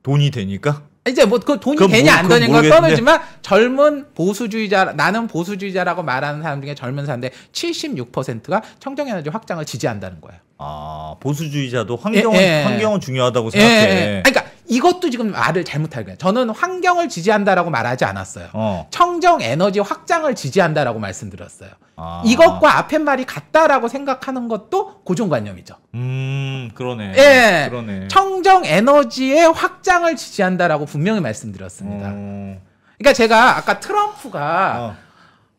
돈이 되니까? 이제 뭐 그 돈이 되냐 안 되냐가 떠나지만 젊은 보수주의자 나는 보수주의자라고 말하는 사람 중에 젊은 사람인데 76%가 청정에너지 확장을 지지한다는 거예요. 아 보수주의자도 환경은 예, 예. 환경은 중요하다고 생각해. 예, 예. 그러니까 이것도 지금 말을 잘못 알고 있요 저는 환경을 지지한다라고 말하지 않았어요. 어. 청정 에너지 확장을 지지한다라고 말씀드렸어요. 아. 이것과 앞에 말이 같다라고 생각하는 것도 고정관념이죠. 음, 그러네. 예. 그러네. 청정 에너지의 확장을 지지한다라고 분명히 말씀드렸습니다. 음. 그러니까 제가 아까 트럼프가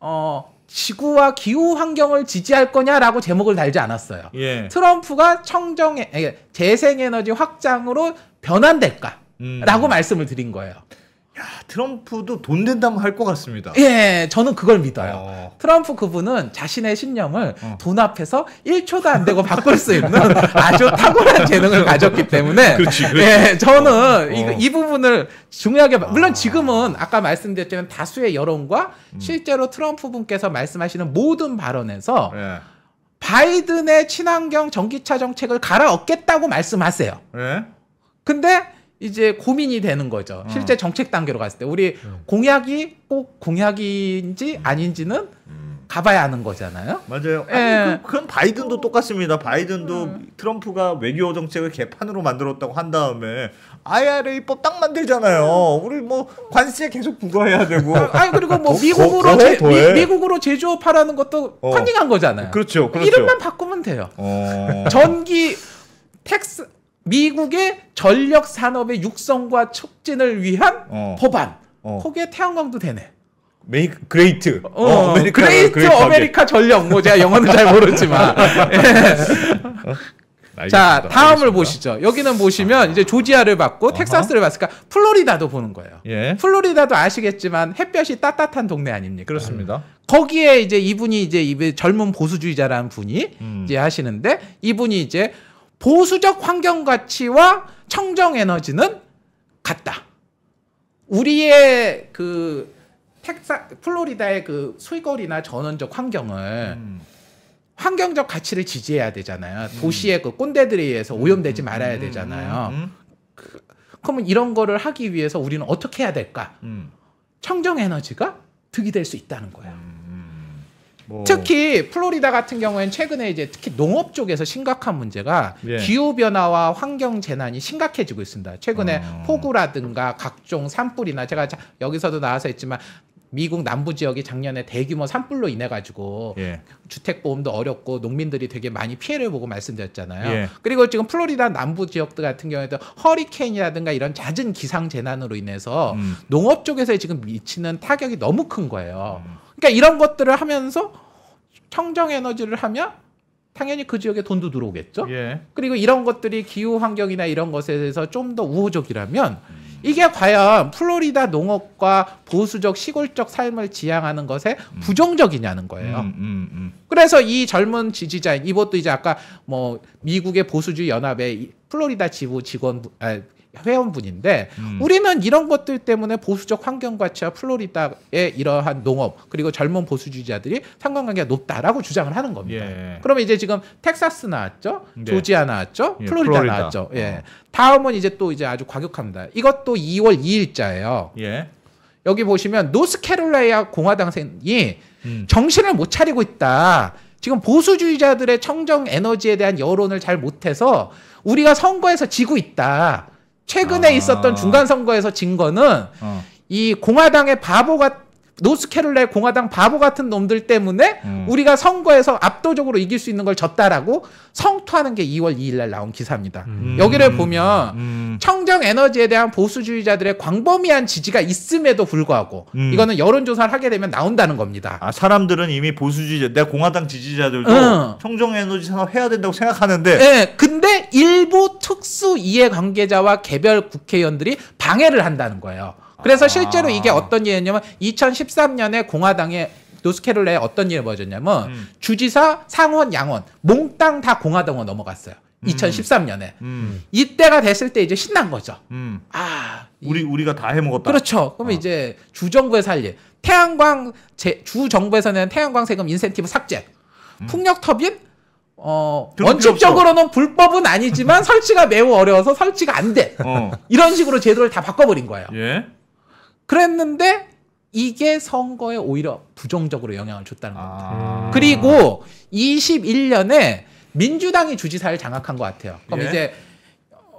어, 어 지구와 기후 환경을 지지할 거냐라고 제목을 달지 않았어요. 예. 트럼프가 청정 재생에너지 확장으로 변환될까라고 음. 말씀을 드린 거예요. 야, 트럼프도 돈 된다면 할 것 같습니다. 예, 저는 그걸 믿어요. 어. 트럼프 그분은 자신의 신념을 어. 돈 앞에서 1초도 안 되고 바꿀 수 있는 아주 탁월한 재능을 가졌기 때문에 그렇지, 그렇지. 예, 저는 어. 어. 이, 이, 부분을 중요하게 물론 아. 지금은 아까 말씀드렸지만 다수의 여론과 음. 실제로 트럼프 분께서 말씀하시는 모든 발언에서 예. 바이든의 친환경 전기차 정책을 갈아엎겠다고 말씀하세요. 예? 근데 이제 고민이 되는 거죠. 어. 실제 정책 단계로 갔을 때 우리 음. 공약이 꼭 공약인지 음. 아닌지는 음. 가봐야 하는 거잖아요. 맞아요. 아니, 예. 그, 건 바이든도 음. 똑같습니다. 바이든도 음. 트럼프가 외교 정책을 개판으로 만들었다고 한 다음에 IRA 입법 딱 만들잖아요. 우리 뭐 관세 계속 부과해야 되고. 아, 아니 그리고 뭐 더, 미국으로 더, 더, 제, 미, 국으로 제조업하라는 것도 어. 닝한 거잖아요. 그렇죠, 그렇죠. 이름만 바꾸면 돼요. 어. 전기 텍스 미국의 전력 산업의 육성과 촉진을 위한 어. 법안. 어. 거기에 태양광도 되네. 메이 그레이트. 어, 어 아메리카, 그레이트, 그레이트 아메리카 전력. 뭐 제가 영어는 잘 모르지만. 예. 알 어? 자, 다음을 알겠습니다. 보시죠. 여기는 보시면 아... 이제 조지아를 봤고 텍사스를 봤으니까 플로리다도 보는 거예요. 예. 플로리다도 아시겠지만 햇볕이 따뜻한 동네 아닙니까? 그렇습니다. 음. 거기에 이제 이분이 이제 이 젊은 보수주의자라는 분이 음. 이제 하시는데 이분이 이제 보수적 환경 가치와 청정 에너지는 같다. 우리의 그 텍사 플로리다의 그 수거리나 전원적 환경을 음. 환경적 가치를 지지해야 되잖아요. 음. 도시의 그 꼰대들에 의해서 음. 오염되지 말아야 음. 되잖아요. 음. 그, 그러면 이런 거를 하기 위해서 우리는 어떻게 해야 될까? 청정 에너지가 득이 될 수 있다는 거야. 뭐... 특히 플로리다 같은 경우에는 최근에 이제 특히 농업 쪽에서 심각한 문제가 예. 기후 변화와 환경 재난이 심각해지고 있습니다. 최근에 어... 폭우라든가 각종 산불이나 제가 여기서도 나와서 했지만 미국 남부 지역이 작년에 대규모 산불로 인해 가지고 예. 주택 보험도 어렵고 농민들이 되게 많이 피해를 보고 말씀드렸잖아요. 예. 그리고 지금 플로리다 남부 지역들 같은 경우에도 허리케인이라든가 이런 잦은 기상 재난으로 인해서 음. 농업 쪽에서 지금 미치는 타격이 너무 큰 거예요. 음. 그러니까 이런 것들을 하면서 청정 에너지를 하면 당연히 그 지역에 돈도 들어오겠죠. 예. 그리고 이런 것들이 기후 환경이나 이런 것에 대해서 좀 더 우호적이라면 음. 이게 과연 플로리다 농업과 보수적 시골적 삶을 지향하는 것에 음. 부정적이냐는 거예요. 음, 음, 음. 그래서 이 젊은 지지자인 이것도 이제 아까 뭐 미국의 보수주의 연합의 플로리다 지부 직원 아, 회원분인데 음. 우리는 이런 것들 때문에 보수적 환경 가치와 플로리다의 이러한 농업 그리고 젊은 보수주의자들이 상관관계가 높다라고 주장을 하는 겁니다. 예. 그러면 이제 지금 텍사스 나왔죠, 네. 조지아 나왔죠, 예, 플로리다, 플로리다, 나왔죠. 예. 어. 다음은 이제 또 이제 아주 과격합니다. 이것도 2월 2일자예요. 예. 여기 보시면 노스캐롤라이아 공화당생이 음. 정신을 못 차리고 있다. 지금 보수주의자들의 청정 에너지에 대한 여론을 잘 못해서 우리가 선거에서 지고 있다. 최근에 아. 있었던 중간 선거에서 진 거는 어. 이 공화당의 바보가 노스캐롤라이 공화당 바보 같은 놈들 때문에 음. 우리가 선거에서 압도적으로 이길 수 있는 걸 졌다라고 성토하는 게 2월 2일 날 나온 기사입니다. 음. 여기를 보면 음. 청정 에너지에 대한 보수주의자들의 광범위한 지지가 있음에도 불구하고 음. 이거는 여론조사를 하게 되면 나온다는 겁니다. 아, 사람들은 이미 보수주의자, 내가 공화당 지지자들도 청정 에너지 산업 해야 된다고 생각하는데. 네, 근데 일부 소수 이해관계자와 개별 국회의원들이 방해를 한다는 거예요. 그래서 아. 실제로 이게 어떤 일이냐면 었 2013년에 공화당의 노스캐롤 라에 어떤 일이 벌어졌냐면 음. 주지사 상원 양원 몽땅 다 공화당으로 넘어갔어요. 2013년에 음. 음. 이때가 됐을 때 이제 신난 거죠. 음. 아 우리 우리가 다 해먹었다. 그렇죠. 그러면 어. 이제 주정부의살림 태양광 제, 주 정부에서는 태양광 세금 인센티브 삭제, 음. 풍력 터빈 어, 원칙적으로는 불법은 아니지만 설치가 매우 어려워서 설치가 안 돼. 어. 이런 식으로 제도를 다 바꿔버린 거예요. 예? 그랬는데 이게 선거에 오히려 부정적으로 영향을 줬다는 아. 겁니다. 아... 그리고 21년에 민주당이 주지사를 장악한 것 같아요. 그럼 예? 이제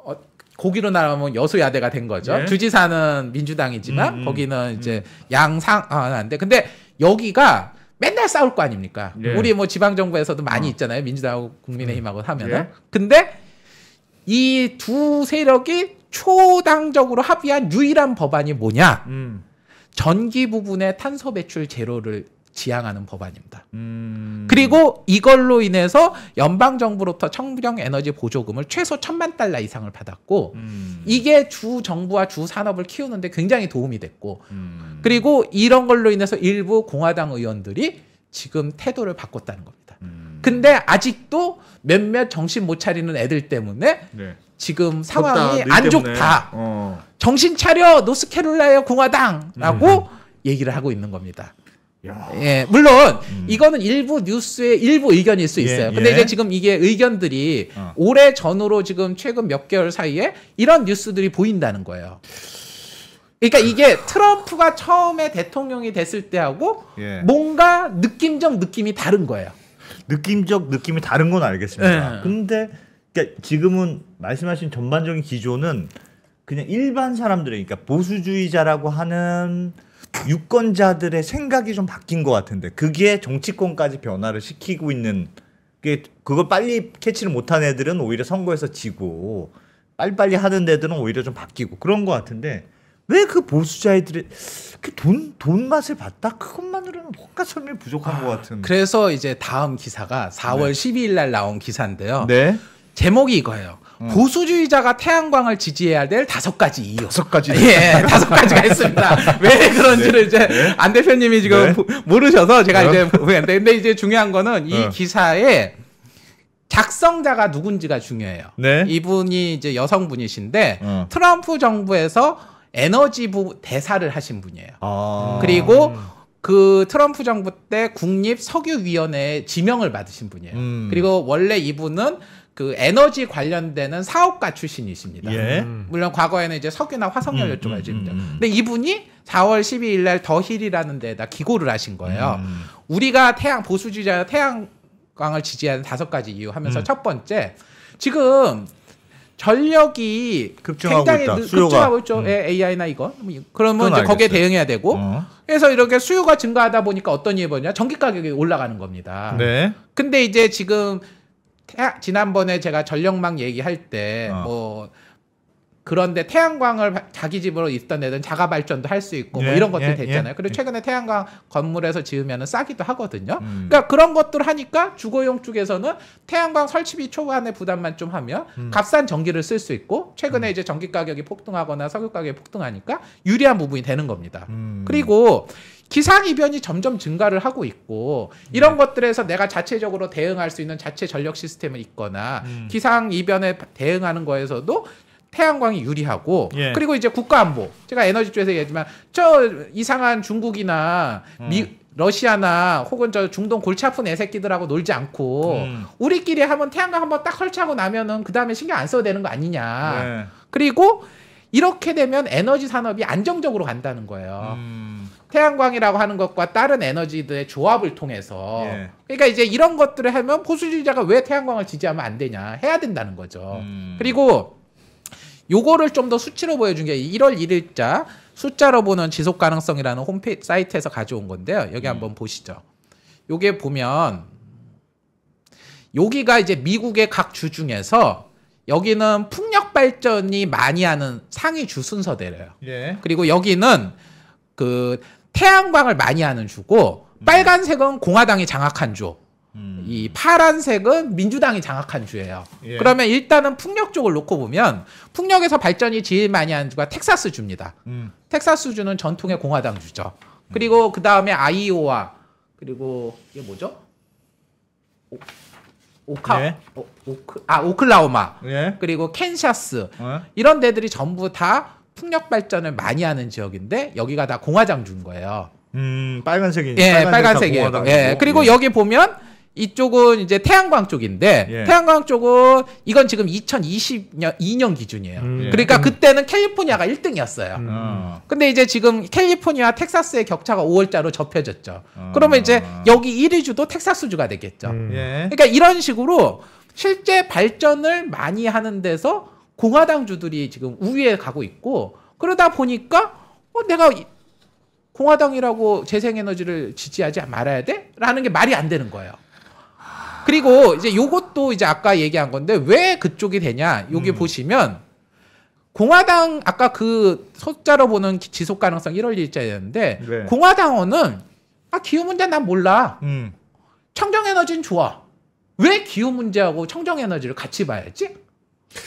어, 고기로 나가면 여소야대가 된 거죠. 예? 주지사는 민주당이지만 음, 음 거기는 음. 이제 음. 양상 아, 안 돼. 근데 여기가 맨날 싸울 거 아닙니까? 네. 우리 뭐 지방 정부에서도 많이 어. 있잖아요. 민주당하고 국민의힘하고 음. 하면은. 네. 근데 이 두 세력이 초당적으로 합의한 유일한 법안이 뭐냐? 음. 전기 부분의 탄소 배출 제로를 지향하는 법안입니다. 음... 그리고 이걸로 인해서 연방 정부로부터 청부령 에너지 보조금을 최소 천만 달러 이상을 받았고 음... 이게 주 정부와 주 산업을 키우는데 굉장히 도움이 됐고 음... 그리고 이런 걸로 인해서 일부 공화당 의원들이 지금 태도를 바꿨다는 겁니다. 음. 근데 아직도 몇몇 정신 못 차리는 애들 때문에 네. 지금 상황이 좋다, 안 좋다. 어. 정신 차려 노스캐롤라이어 공화당라고 음. 얘기를 하고 있는 겁니다. 야. 예, 물론 음. 이거는 일부 뉴스의 일부 의견일 수 예, 있어요. 예, 근데 예. 이제 지금 이게 의견들이 어. 올해 전후로 지금 최근 몇 개월 사이에 이런 뉴스들이 보인다는 거예요. 그러니까 이게 트럼프가 처음에 대통령이 됐을 때하고 예. 뭔가 느낌적 느낌이 다른 거예요. 느낌적 느낌이 다른 건 알겠습니다. 예. 근데 그러니까 지금은 말씀하신 전반적인 기조는 그냥 일반 사람들의 그러니까 보수주의자라고 하는 유권자들의 생각이 좀 바뀐 것 같은데 그게 정치권까지 변화를 시키고 있는 게 그걸 빨리 캐치를 못한 애들은 오히려 선거에서 지고 빨리빨리 하는 애들은 오히려 좀 바뀌고 그런 것 같은데 왜그 보수자들의 그 돈 돈 맛을 봤다 그것만으로는 뭔가 설명 이 부족한 아, 것 같은. 그래서 이제 다음 기사가 4월 네. 12일 날 나온 기사인데요. 네. 제목이 이거예요. 음. 보수주의자가 태양광을 지지해야 될 다섯 가지 이유. 다섯 가지. 예, 다섯 가지가 있습니다. 왜 그런지를 네, 이제 네. 안 대표님이 지금 네. 모르셔서 제가 어? 이제 보는데 근데 이제 중요한 거는 이 어. 기사에 작성자가 누군지가 중요해요. 네. 이분이 이제 여성분이신데 어. 트럼프 정부에서 에너지 부 대사를 하신 분이에요. 아. 그리고 그 트럼프 정부 때 국립 석유위원회에 지명을 받으신 분이에요. 음. 그리고 원래 이분은 그 에너지 관련되는 사업가 출신이십니다. 예. 음. 물론 과거에는 이제 석유나 화석연료 음, 쪽 알지입니다. 음, 음, 음, 근데 이분이 4월 12일 날 더힐이라는 데다 기고를 하신 거예요. 음. 우리가 태양 보수주의자 태양광을 지지하는 다섯 가지 이유 하면서 첫 번째 지금 전력이 급증하고 굉장히 있다. 수 급증하고 있죠. 음. 예, AI나 이거. 뭐 그러면 이제 거기에 대응해야 되고. 어. 그래서 이렇게 수요가 증가하다 보니까 어떤 일이 벌냐 전기 가격이 올라가는 겁니다. 네. 근데 이제 지금 지난번에 제가 전력망 얘기할 때뭐 어. 그런데 태양광을 자기 집으로 있던 애들은 자가 발전도 할 수 있고 뭐 예, 뭐 이런 것들이 예, 예. 됐잖아요. 그리고 예. 최근에 태양광 건물에서 지으면 싸기도 하거든요. 음. 그러니까 그런 것들 하니까 주거용 쪽에서는 태양광 설치비 초반에 부담만 좀 하면 음. 값싼 전기를 쓸 수 있고 최근에 음. 이제 전기 가격이 폭등하거나 석유 가격이 폭등하니까 유리한 부분이 되는 겁니다. 음. 그리고 기상이변이 점점 증가를 하고 있고 이런 네. 것들에서 내가 자체적으로 대응할 수 있는 자체 전력 시스템이 있거나 음. 기상이변에 대응하는 거에서도 태양광이 유리하고 예. 그리고 이제 국가안보 제가 에너지 쪽에서 얘기했지만 저 이상한 중국이나 음. 미 러시아나 혹은 저 중동 골치 아픈 애새끼들하고 놀지 않고 음. 우리끼리 하면 태양광 한번 딱 설치하고 나면은 그 다음에 신경 안 써도 되는 거 아니냐 네. 그리고 이렇게 되면 에너지 산업이 안정적으로 간다는 거예요. 음. 태양광이라고 하는 것과 다른 에너지들의 조합을 통해서 예. 그러니까 이제 이런 것들을 하면 보수주의자가 왜 태양광을 지지하면 안 되냐 해야 된다는 거죠. 음. 그리고 요거를 좀 더 수치로 보여준 게 1월 1일자 숫자로 보는 지속 가능성이라는 홈페이지 사이트에서 가져온 건데요. 여기 음. 한번 보시죠. 요게 보면 여기가 이제 미국의 각 주 중에서 여기는 풍력 발전이 많이 하는 상위 주 순서대래요. 예. 그리고 여기는 그 태양광을 많이 하는 주고 음. 빨간색은 공화당이 장악한 주. 음. 이 파란색은 민주당이 장악한 주예요. 예. 그러면 일단은 풍력 쪽을 놓고 보면 풍력에서 발전이 제일 많이 한 주가 텍사스 주입니다. 음. 텍사스 주는 전통의 공화당 주죠. 그리고 음. 그 다음에 아이오와 그리고 이게 뭐죠? 오, 오카 예. 네. 오, 어, 오크 아 오클라호마 예. 그리고 캔샤스 어? 이런 데들이 전부 다 풍력 발전을 많이 하는 지역인데 여기가 다 공화당 주인 거예요. 음 예, 빨간색이 예 빨간색이에요. 예 그리고 네. 여기 보면 이쪽은 이제 태양광 쪽인데 예. 태양광 쪽은 이건 지금 2020년 2년 기준이에요. 음, 예. 그러니까 음. 그때는 캘리포니아가 1등이었어요. 음. 어. 근데 이제 지금 캘리포니아 텍사스의 격차가 5월자로 좁혀졌죠. 어. 그러면 이제 여기 1위 주도 텍사스주가 되겠죠. 음. 예. 그러니까 이런 식으로 실제 발전을 많이 하는 데서 공화당 주들이 지금 우위에 가고 있고 그러다 보니까 어, 내가 공화당이라고 재생에너지를 지지하지 말아야 돼? 라는 게 말이 안 되는 거예요. 그리고 이제 요것도 이제 아까 얘기한 건데 왜 그쪽이 되냐? 여기 음. 보시면 공화당 아까 그 소자로 보는 지속 가능성 1월 1일자였는데 네. 공화당원은 아 기후 문제 난 몰라. 음. 청정 에너지는 좋아. 왜 기후 문제하고 청정 에너지를 같이 봐야지?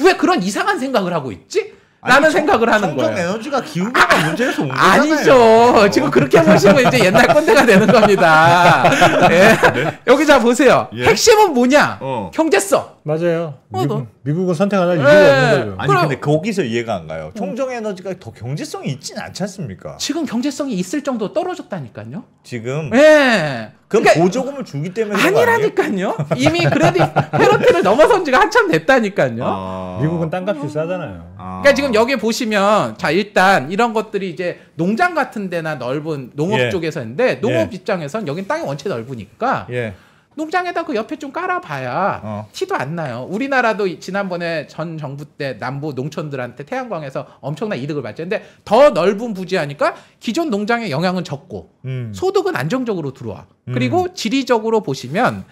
왜 그런 이상한 생각을 하고 있지? 라는 생각을 하는 청 거예요. 에너지가 기후변화 문제에서 온 아, 거잖아요. 아니죠. 지금 그렇게 보시면 어. 이제 옛날 꼰대가 되는 겁니다. 네. 네. 여기 자 보세요. 예. 핵심은 뭐냐? 어. 경제성. 맞아요. 어, 미국, 은 선택 안할 이유가 네. 없는 거죠. 아니 그럼, 근데 거기서 이해가 안 가요. 어. 총정 에너지가 더 경제성이 있진 않지 않습니까? 지금 경제성이 있을 정도 떨어졌다니까요. 지금. 네. 그럼 그러니까, 보조금을 주기 때문에 아니라니까요. 이미 그래도 페러티를 넘어선 지가 한참 됐다니까요. 아... 미국은 땅값이 싸잖아요. 아... 그러니까 지금 여기 보시면 자 일단 이런 것들이 이제 농장 같은 데나 넓은 농업 예. 쪽에서인데 농업 예. 입장에선 여긴 땅이 원체 넓으니까 예. 농장에다 그 옆에 좀 깔아봐야 어. 티도 안 나요. 우리나라도 지난번에 전 정부 때 남부 농촌들한테 태양광에서 엄청난 이득을 봤죠. 근데 더 넓은 부지하니까 기존 농장의 영향은 적고 음. 소득은 안정적으로 들어와. 음. 그리고 지리적으로 보시면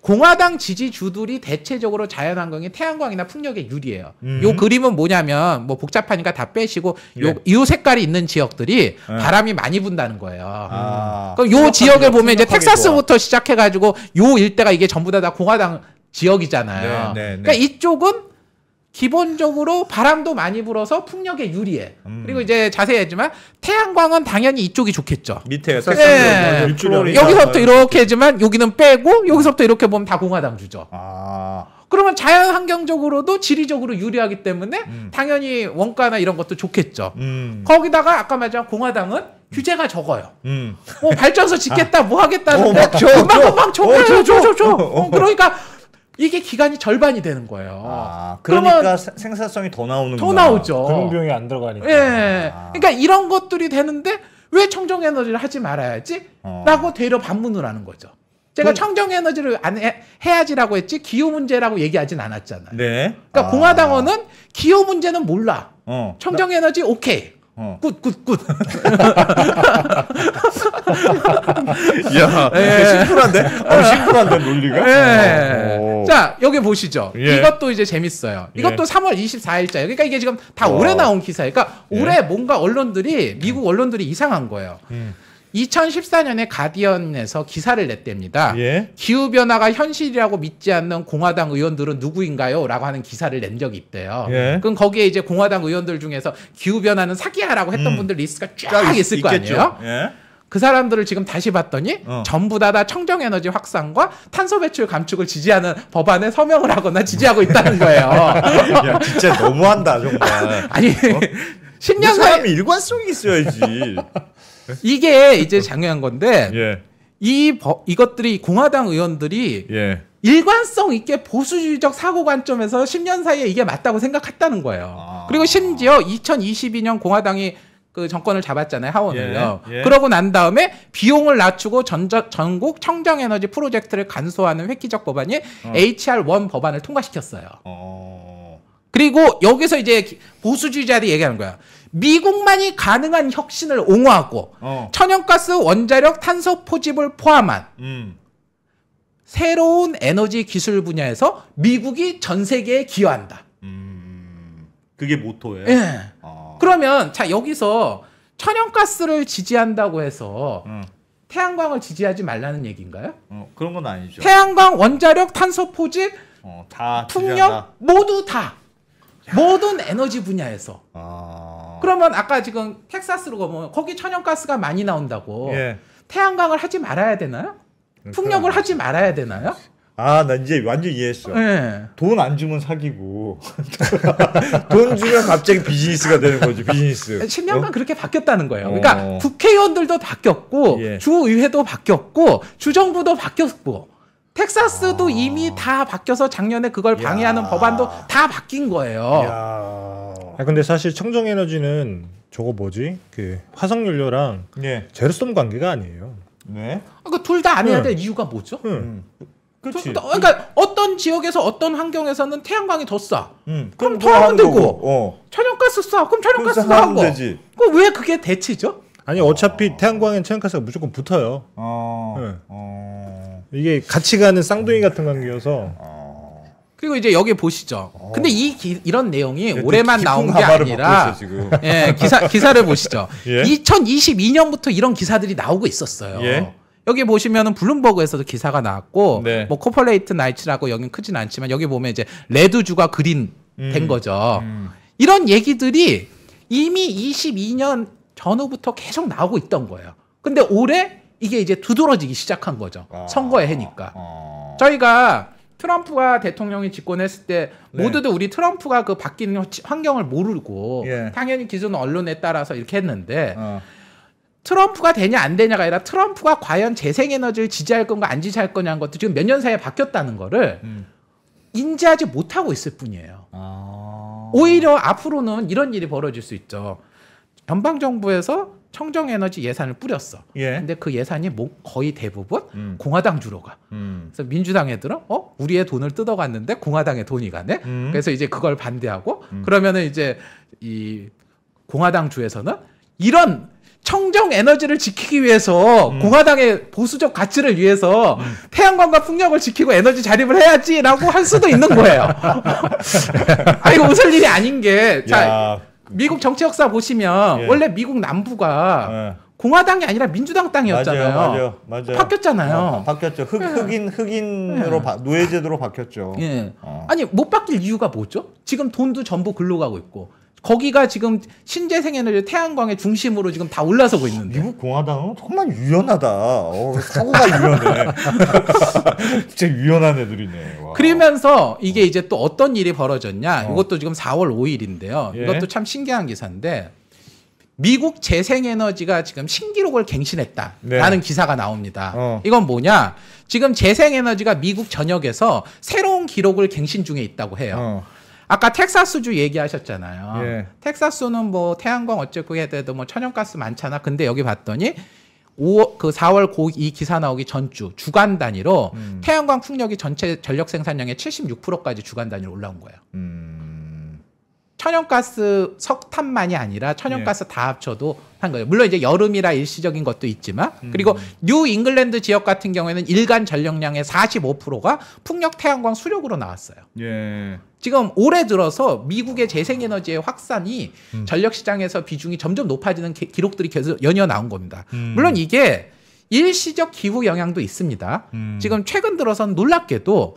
공화당 지지주들이 대체적으로 자연환경이 태양광이나 풍력에 유리해요. 음. 요 그림은 뭐냐면 뭐 복잡하니까 다 빼시고 예. 요, 요 색깔이 있는 지역들이 예. 바람이 많이 분다는 거예요. 아. 음. 그럼 요 지역을 보면 이제 텍사스부터 좋아. 시작해가지고 요 일대가 이게 전부 다, 다 공화당 지역이잖아요. 네, 네, 네. 그러니까 이쪽은 기본적으로 바람도 많이 불어서 풍력에 유리해. 음. 그리고 이제 자세히 했지만 태양광은 당연히 이쪽이 좋겠죠. 밑에서 네. 네. 음. 여기서부터 네. 이렇게 하지만 여기는 빼고 여기서부터 이렇게 보면 다 공화당 주죠. 아. 그러면 자연 환경적으로도 지리적으로 유리하기 때문에 음. 당연히 원가나 이런 것도 좋겠죠. 음. 거기다가 아까 말한 공화당은 규제가 적어요. 음. 뭐 발전소 짓겠다, 아. 뭐 하겠다는데 어, 그만 금방 줘요, 어, 줘, 줘, 줘. 어, 어, 어, 그러니까 이게 기간이 절반이 되는 거예요. 아, 그러니까 생산성이 더 나오는 더 나오죠. 금융비용이 안 들어가니까. 예. 아. 그러니까 이런 것들이 되는데 왜 청정 에너지를 하지 말아야지? 어. 라고 되려 반문을 하는 거죠. 제가 그... 청정 에너지를 안 해, 해야지라고 했지 기후 문제라고 얘기하진 않았잖아요. 네. 그러니까 아. 공화당원은 기후 문제는 몰라. 어. 청정 에너지 오케이. 어. 굿, 굿, 굿. 야, 예, 예, 예. 심플한데? 어, 예. 심플한데, 논리가? 예. 어, 자, 여기 보시죠. 예. 이것도 이제 재밌어요. 이것도 3월 24일자. 그러니까 이게 지금 다 오. 올해 나온 기사예요. 그러니까 올해 뭔가 언론들이, 미국 음. 언론들이 이상한 거예요. 음. 2014년에 가디언에서 기사를 냈답니다. 예. 기후 변화가 현실이라고 믿지 않는 공화당 의원들은 누구인가요?라고 하는 기사를 낸 적이 있대요. 예. 그럼 거기에 이제 공화당 의원들 중에서 기후 변화는 사기야라고 했던 음. 분들 리스트가 쫙, 있, 있을 거 있겠죠. 아니에요? 예. 그 사람들을 지금 다시 봤더니 어. 전부 다, 다 청정 에너지 확산과 탄소 배출 감축을 지지하는 법안에 서명을 하거나 지지하고 있다는 거예요. 야, 진짜 너무한다 정말. 아니 어? 10년 사람이 일관성이 있어야지. 예? 이게 이제 어. 장애한 건데 예. 이 버, 이것들이 공화당 의원들이 예. 일관성 있게 보수주의적 사고 관점에서 10년 사이에 이게 맞다고 생각했다는 거예요. 아. 그리고 심지어 2022년 공화당이 그 정권을 잡았잖아요 하원을요. 예, 예. 그러고 난 다음에 비용을 낮추고 전저, 전국 청정 에너지 프로젝트를 간소화하는 획기적 법안이 어. HR1 법안을 통과시켰어요. 어. 그리고 여기서 이제 보수주의자들이 얘기하는 거야. 미국만이 가능한 혁신을 옹호하고 어. 천연가스 원자력 탄소 포집을 포함한 음. 새로운 에너지 기술 분야에서 미국이 전 세계에 기여한다. 음. 그게 모토예요. 예. 아. 그러면 자 여기서 천연가스를 지지한다고 해서 음. 태양광을 지지하지 말라는 얘기인가요? 어, 그런 건 아니죠. 태양광, 원자력, 탄소 포집, 어, 다 풍력 지지한다. 모두 다 모든 에너지 분야에서 아... 그러면 아까 지금 텍사스로 가면 뭐 거기 천연가스가 많이 나온다고 예. 태양광을 하지 말아야 되나요? 음, 풍력을 하지 말아야 되나요? 아, 나 이제 완전 이해했어. 네. 예. 돈안 주면 사기고. 돈 주면 갑자기 비즈니스가 되는 거지, 비즈니스. 10년간 아, 어? 그렇게 바뀌었다는 거예요. 그러니까 어. 국회의원들도 바뀌었고, 예. 주의회도 바뀌었고, 주정부도 바뀌었고, 텍사스도 아... 이미 다 바뀌어서 작년에 그걸 방해하는 야... 법안도 다 바뀐 거예요. 야... 아 근데 사실 청정 에너지는 저거 뭐지? 그 화석 연료랑 예. 제로섬 관계가 아니에요. 네. 그러니까 해야 될 응. 이유가 뭐죠? 응. 응. 음. 그렇지. 그러니까 어떤 지역에서 어떤 환경에서는 태양광이 더 싸. 음, 그럼, 더 뭐 하면 되고. 어. 천연가스 싸. 그럼 천연가스 싸고. 그왜 그게 대치죠? 아니 어차피 어... 태양광엔 천연가스가 무조건 붙어요. 어... 네. 어... 이게 같이 가는 쌍둥이 같은 관계여서. 그리고 이제 여기 보시죠. 근데 이 기, 이런 내용이 그 올해만 나온 게 아니라 있어, 예, 기사 기사를 보시죠. 예? 2022년부터 이런 기사들이 나오고 있었어요. 예? 여기 보시면은 블룸버그에서도 기사가 나왔고 네. 뭐 코퍼레이트 나이츠라고 여긴 크진 않지만 여기 보면 이제 레드주가 그린 음, 된 거죠. 음. 이런 얘기들이 이미 22년 전후부터 계속 나오고 있던 거예요. 근데 올해 이게 이제 두드러지기 시작한 거죠. 아, 선거의 해니까. 아, 아. 저희가 트럼프가 대통령이 집권했을 때 네. 모두들 우리 트럼프가 그 바뀌는 환경을 모르고 예. 당연히 기존 언론에 따라서 이렇게 했는데 어. 트럼프가 되냐 안 되냐가 아니라 트럼프가 과연 재생에너지를 지지할 건가 안 지지할 거냐는 것도 지금 몇 년 사이에 바뀌었다는 거를 음. 인지하지 못하고 있을 뿐이에요. 아. 오히려 앞으로는 이런 일이 벌어질 수 있죠. 연방 정부에서 청정 에너지 예산을 뿌렸어. 예. 근데 그 예산이 뭐 거의 대부분 음. 공화당 주로 가. 음. 그래서 민주당 애들은 어 우리의 돈을 뜯어갔는데 공화당의 돈이 가네. 음. 그래서 이제 그걸 반대하고 음. 그러면은 이제 이 공화당 주에서는 이런 청정 에너지를 지키기 위해서 음. 공화당의 보수적 가치를 위해서 음. 태양광과 풍력을 지키고 에너지 자립을 해야지라고 할 수도 있는 거예요. 아 이거 웃을 일이 아닌 게 자. 미국 정치 역사 보시면 예. 원래 미국 남부가 예. 공화당이 아니라 민주당 땅이었잖아요. 맞아요, 맞아요, 맞아요. 바뀌었잖아요. 어, 바뀌었죠. 흑, 예. 흑인 흑인으로 예. 바, 노예제도로 바뀌었죠. 예. 어. 아니 못 바뀔 이유가 뭐죠? 지금 돈도 전부 글로 가고 있고 거기가 지금 신재생 에너지 태양광의 중심으로 지금 다 올라서고 있는데. 미국 공화당은 정말 유연하다. 어, 사고가 유연해. 진짜 유연한 애들이네. 와. 그러면서 이게 이제 또 어떤 일이 벌어졌냐. 어. 이것도 지금 4월 5일인데요. 예. 이것도 참 신기한 기사인데 미국 재생에너지가 지금 신기록을 갱신했다라는 네. 기사가 나옵니다. 어. 이건 뭐냐? 지금 재생에너지가 미국 전역에서 새로운 기록을 갱신 중에 있다고 해요. 어. 아까 텍사스주 얘기하셨잖아요. 예. 텍사스는 뭐 태양광 어쨌고 해도 뭐 천연가스 많잖아. 근데 여기 봤더니 5월, 그 4월 고 이 기사 나오기 전주 주간 단위로 음. 태양광 풍력이 전체 전력 생산량의 76%까지 주간 단위로 올라온 거예요. 음. 천연가스 석탄만이 아니라 천연가스 예. 다 합쳐도 한 거예요. 물론 이제 여름이라 일시적인 것도 있지만 음. 그리고 뉴 잉글랜드 지역 같은 경우에는 일간 전력량의 45%가 풍력 태양광 수력으로 나왔어요. 예. 지금 올해 들어서 미국의 재생에너지의 확산이 음. 전력 시장에서 비중이 점점 높아지는 기, 기록들이 계속 연이어 나온 겁니다. 음. 물론 이게 일시적 기후 영향도 있습니다. 음. 지금 최근 들어선 놀랍게도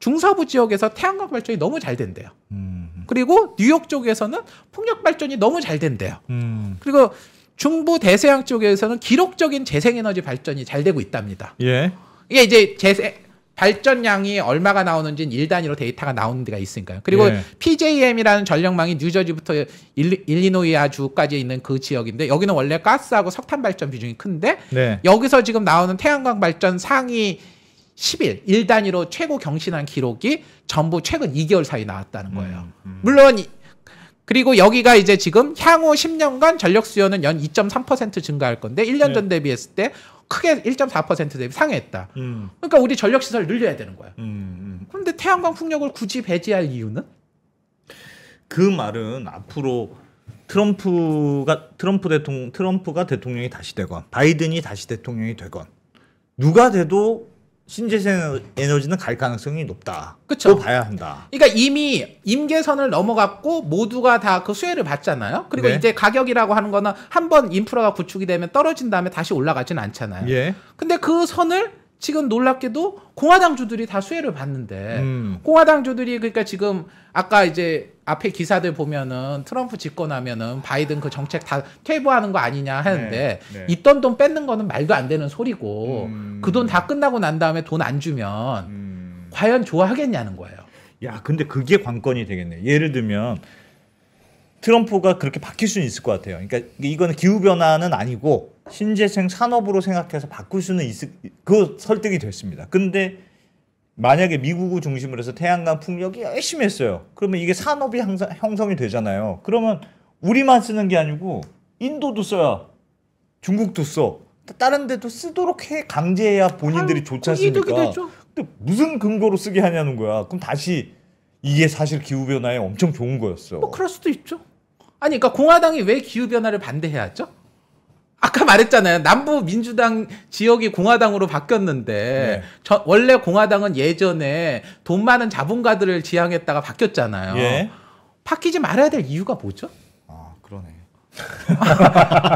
중서부 지역에서 태양광 발전이 너무 잘 된대요. 음. 그리고 뉴욕 쪽에서는 풍력 발전이 너무 잘 된대요. 음. 그리고 중부 대서양 쪽에서는 기록적인 재생에너지 발전이 잘 되고 있답니다. 예. 이게 이제 재생 발전량이 얼마가 나오는지는 일 단위로 데이터가 나오는 데가 있으니까요. 그리고 예. PJM이라는 전력망이 뉴저지부터 일리, 노이아주까지 있는 그 지역인데 여기는 원래 가스하고 석탄 발전 비중이 큰데 네. 여기서 지금 나오는 태양광 발전 상위 10일 1단위로 최고 경신한 기록이 전부 최근 2개월 사이 나왔다는 거예요. 음, 음. 물론 그리고 여기가 이제 지금 향후 10년간 전력 수요는 연 2.3% 증가할 건데 1년 네. 전 대비했을 때 크게 1.4% 대비 상회했다. 음. 그러니까 우리 전력 시설 늘려야 되는 거야. 음, 음, 그런데 태양광 풍력을 굳이 배제할 이유는? 그 말은 앞으로 트럼프가 트럼프 대통령 트럼프가 대통령이 다시 되건 바이든이 다시 대통령이 되건 누가 돼도 신재생 에너지는 갈 가능성이 높다. 그렇죠. 봐야 한다. 그러니까 이미 임계선을 넘어갔고 모두가 다 그 수혜를 받잖아요. 그리고 네. 이제 가격이라고 하는 거는 한번 인프라가 구축이 되면 떨어진 다음에 다시 올라가진 않잖아요. 예. 근데 그 선을 지금 놀랍게도 공화당주들이 다 수혜를 받는데 음. 공화당주들이 그러니까 지금 아까 이제 앞에 기사들 보면은 트럼프 집권하면은 바이든 그 정책 다 퇴보하는 거 아니냐 하는데 네, 네. 있던 돈 뺏는 거는 말도 안 되는 소리고 음... 그돈 다 끝나고 난 다음에 돈 안 주면 음... 과연 좋아하겠냐는 거예요. 야, 근데 그게 관건이 되겠네. 예를 들면 트럼프가 그렇게 바뀔 수는 있을 것 같아요. 그러니까 이거는 기후 변화는 아니고 신재생 산업으로 생각해서 바꿀 수는 있을 그 설득이 됐습니다. 근데 만약에 미국을 중심으로 해서 태양광 풍력이 열심히 했어요. 그러면 이게 산업이 항상 형성이 되잖아요. 그러면 우리만 쓰는 게 아니고 인도도 써야 중국도 써. 다른 데도 쓰도록 해 강제해야 본인들이 좋지 않습니까? 근데 무슨 근거로 쓰게 하냐는 거야. 그럼 다시 이게 사실 기후 변화에 엄청 좋은 거였어. 뭐 그럴 수도 있죠. 아니 그러니까 공화당이 왜 기후 변화를 반대해야 하죠? 아까 말했잖아요. 남부 민주당 지역이 공화당으로 바뀌었는데 네. 저, 원래 공화당은 예전에 돈 많은 자본가들을 지향했다가 바뀌었잖아요. 예. 바뀌지 말아야 될 이유가 뭐죠? 아 그러네.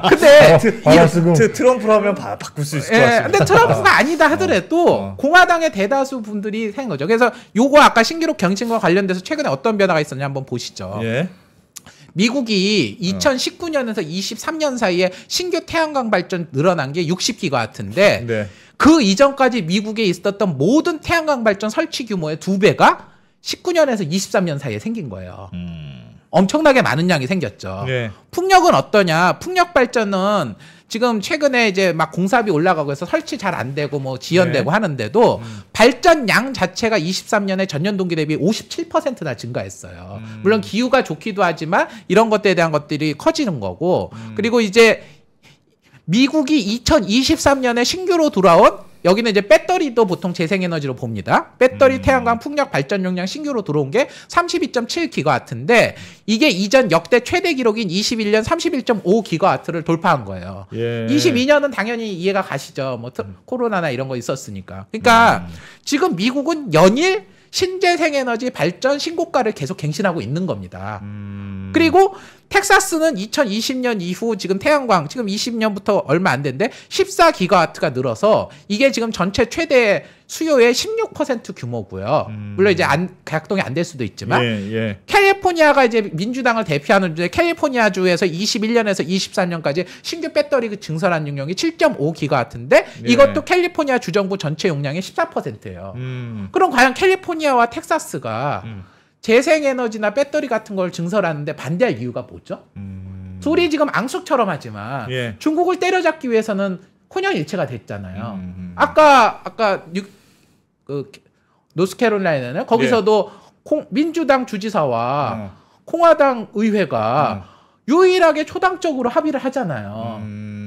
근데 어, 예. 트, 트럼프라면 바, 바꿀 수 있을 것 예, 같습니다. 근데 트럼프가 아니다 하더라도 어, 어. 공화당의 대다수 분들이 생 거죠. 그래서 요거 아까 신기록 경신과 관련돼서 최근에 어떤 변화가 있었냐 한번 보시죠. 예. 미국이 2019년에서 어. 23년 사이에 신규 태양광 발전 늘어난 게6 0기가같은데 네. 그 이전까지 미국에 있었던 모든 태양광 발전 설치 규모의 두 배가 19년에서 23년 사이에 생긴 거예요. 음. 엄청나게 많은 양이 생겼죠. 네. 풍력은 어떠냐? 풍력 발전은 지금 최근에 이제 막 공사비 올라가고 해서 설치 잘 안 되고 뭐 지연되고 네. 하는데도 음. 발전량 자체가 23년에 전년 동기 대비 57%나 증가했어요. 음. 물론 기후가 좋기도 하지만 이런 것들에 대한 것들이 커지는 거고 음. 그리고 이제 미국이 2023년에 신규로 돌아온 여기는 이제 배터리도 보통 재생에너지로 봅니다. 배터리 음. 태양광 풍력 발전 용량 신규로 들어온 게 32.7기가와트인데 이게 이전 역대 최대 기록인 21년 31.5기가와트를 돌파한 거예요. 예. 22년은 당연히 이해가 가시죠. 뭐 트, 음. 코로나나 이런 거 있었으니까. 그러니까 음. 지금 미국은 연일 신재생에너지 발전 신고가를 계속 갱신하고 있는 겁니다. 음. 그리고 텍사스는 2020년 이후 지금 태양광 지금 20년부터 얼마 안 된데 14기가와트가 늘어서 이게 지금 전체 최대 수요의 16% 규모고요. 음. 물론 이제 안, 각동이 안 될 수도 있지만 예, 예. 캘리포니아가 이제 민주당을 대표하는 주에 캘리포니아 주에서 21년에서 24년까지 신규 배터리 그 증설한 용량이 7.5기가와트인데 예. 이것도 캘리포니아 주정부 전체 용량의 14%예요. 음. 그럼 과연 캘리포니아와 텍사스가 음. 재생에너지나 배터리 같은 걸 증설하는데 반대할 이유가 뭐죠? 소리 음. 지금 앙숙처럼 하지만 예. 중국을 때려잡기 위해서는 혼연 일체가 됐잖아요. 음... 음, 음. 아까 아까 유, 그 노스캐롤라이나는 거기서도 예. 콩, 민주당 주지사와 어. 공화당 의회가 어. 유일하게 초당적으로 합의를 하잖아요. 음...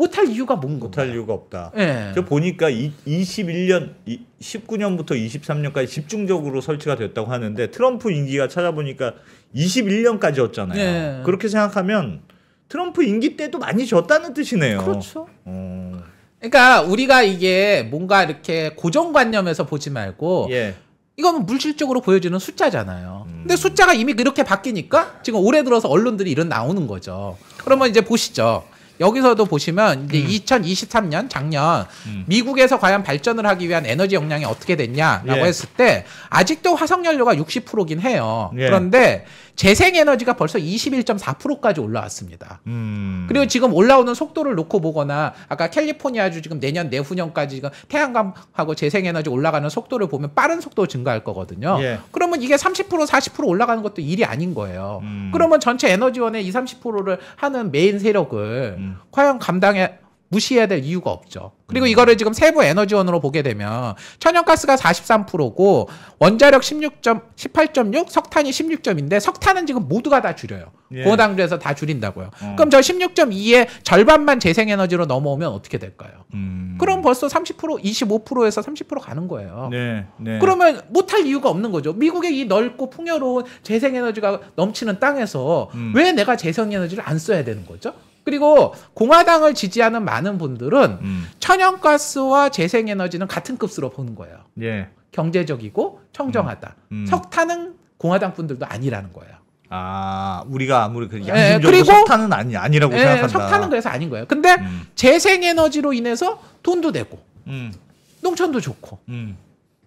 못할 이유가 뭔가 못할 이유가 없다. 예. 저 보니까 이, 21년, 이, 19년부터 23년까지 집중적으로 설치가 됐다고 하는데 트럼프 임기가 찾아보니까 21년까지였잖아요. 예. 그렇게 생각하면 트럼프 임기 때도 많이 졌다는 뜻이네요. 그렇죠. 어... 그러니까 우리가 이게 뭔가 이렇게 고정관념에서 보지 말고 예. 이건 물질적으로 보여주는 숫자잖아요. 음. 근데 숫자가 이미 그렇게 바뀌니까 지금 올해 들어서 언론들이 이런 나오는 거죠. 그러면 이제 보시죠. 여기서도 보시면 이제 음. 2023년 작년 음. 미국에서 과연 발전을 하기 위한 에너지 역량이 어떻게 됐냐라고 예. 했을 때 아직도 화석 연료가 60%긴 해요. 예. 그런데 재생 에너지가 벌써 21.4%까지 올라왔습니다. 음. 그리고 지금 올라오는 속도를 놓고 보거나 아까 캘리포니아주 지금 내년 내후년까지 지금 태양광하고 재생 에너지 올라가는 속도를 보면 빠른 속도 증가할 거거든요. 예. 그러면 이게 30% 40% 올라가는 것도 일이 아닌 거예요. 음. 그러면 전체 에너지원의 2, 30%를 하는 메인 세력을 음. 음. 과연 감당해 무시해야 될 이유가 없죠. 그리고 음. 이거를 지금 세부 에너지원으로 보게 되면 천연가스가 43%고 원자력 1 6 18.6, 석탄이 16점인데 석탄은 지금 모두가 다 줄여요. 고당주에서 예. 다 줄인다고요. 어. 그럼 저 16.2의 절반만 재생에너지로 넘어오면 어떻게 될까요? 음. 그럼 벌써 30% 25%에서 30% 가는 거예요. 네, 네. 그러면 못할 이유가 없는 거죠. 미국의 이 넓고 풍요로운 재생에너지가 넘치는 땅에서 음. 왜 내가 재생에너지를 안 써야 되는 거죠? 그리고 공화당을 지지하는 많은 분들은 음. 천연가스와 재생에너지는 같은 급수로 보는 거예요. 예. 경제적이고 청정하다. 음. 음. 석탄은 공화당 분들도 아니라는 거예요. 아, 우리가 아무리 그 양심적으로 예, 석탄은 아니 아니라고 예, 생각한다. 석탄은 그래서 아닌 거예요. 근데 음. 재생에너지로 인해서 돈도 내고 음. 농촌도 좋고 음.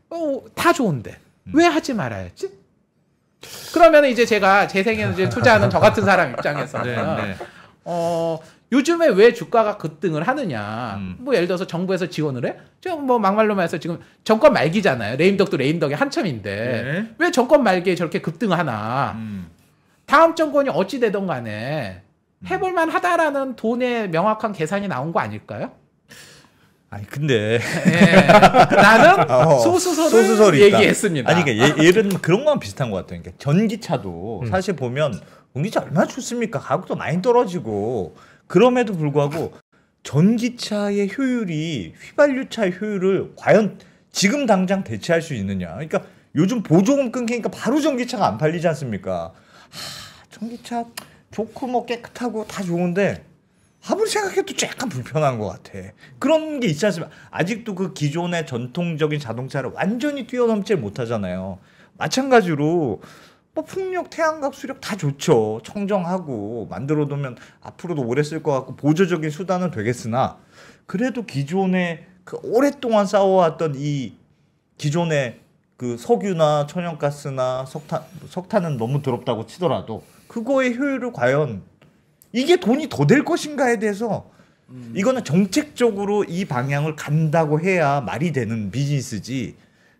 어, 다 좋은데 왜 하지 말아야지? 그러면 이제 제가 재생에너지에 투자하는 저 같은 사람 입장에서는 네, 네. 어, 요즘에 왜 주가가 급등을 하느냐. 음. 뭐 예를 들어서 정부에서 지원을 해? 지금 뭐막말로말 해서 지금 정권 말기잖아요. 레임덕도 레임덕이 한참인데 네. 왜 정권 말기에 저렇게 급등을 하나. 음. 다음 정권이 어찌 되던 간에 음. 해볼만 하다라는 돈의 명확한 계산이 나온 거 아닐까요? 아니 근데 예, 나는 어, 소수설을 얘기했습니다. 아니 그러니까 얘, 예, 얘는 그런 거랑 비슷한 것 같아요. 그러니까 전기차도 음. 사실 보면 공기차 얼마나 좋습니까? 가격도 많이 떨어지고 그럼에도 불구하고 전기차의 효율이 휘발유차 효율을 과연 지금 당장 대체할 수 있느냐? 그러니까 요즘 보조금 끊기니까 바로 전기차가 안 팔리지 않습니까? 하, 전기차 좋고 뭐 깨끗하고 다 좋은데 아무리 생각해도 약간 불편한 것 같아. 그런 게 있지 않습니까? 아직도 그 기존의 전통적인 자동차를 완전히 뛰어넘지 못하잖아요. 마찬가지로 뭐 풍력, 태양광, 수력 다 좋죠. 청정하고 만들어 놓으면 앞으로도 오래 쓸 것 같고 보조적인 수단은 되겠으나 그래도 기존에 그 오랫동안 싸워왔던 이 기존의 그 석유나 천연가스나 석탄 석탄은 너무 더럽다고 치더라도 그거의 효율을 과연 이게 돈이 더 될 것인가에 대해서 음. 이거는 정책적으로 이 방향을 간다고 해야 말이 되는 비즈니스지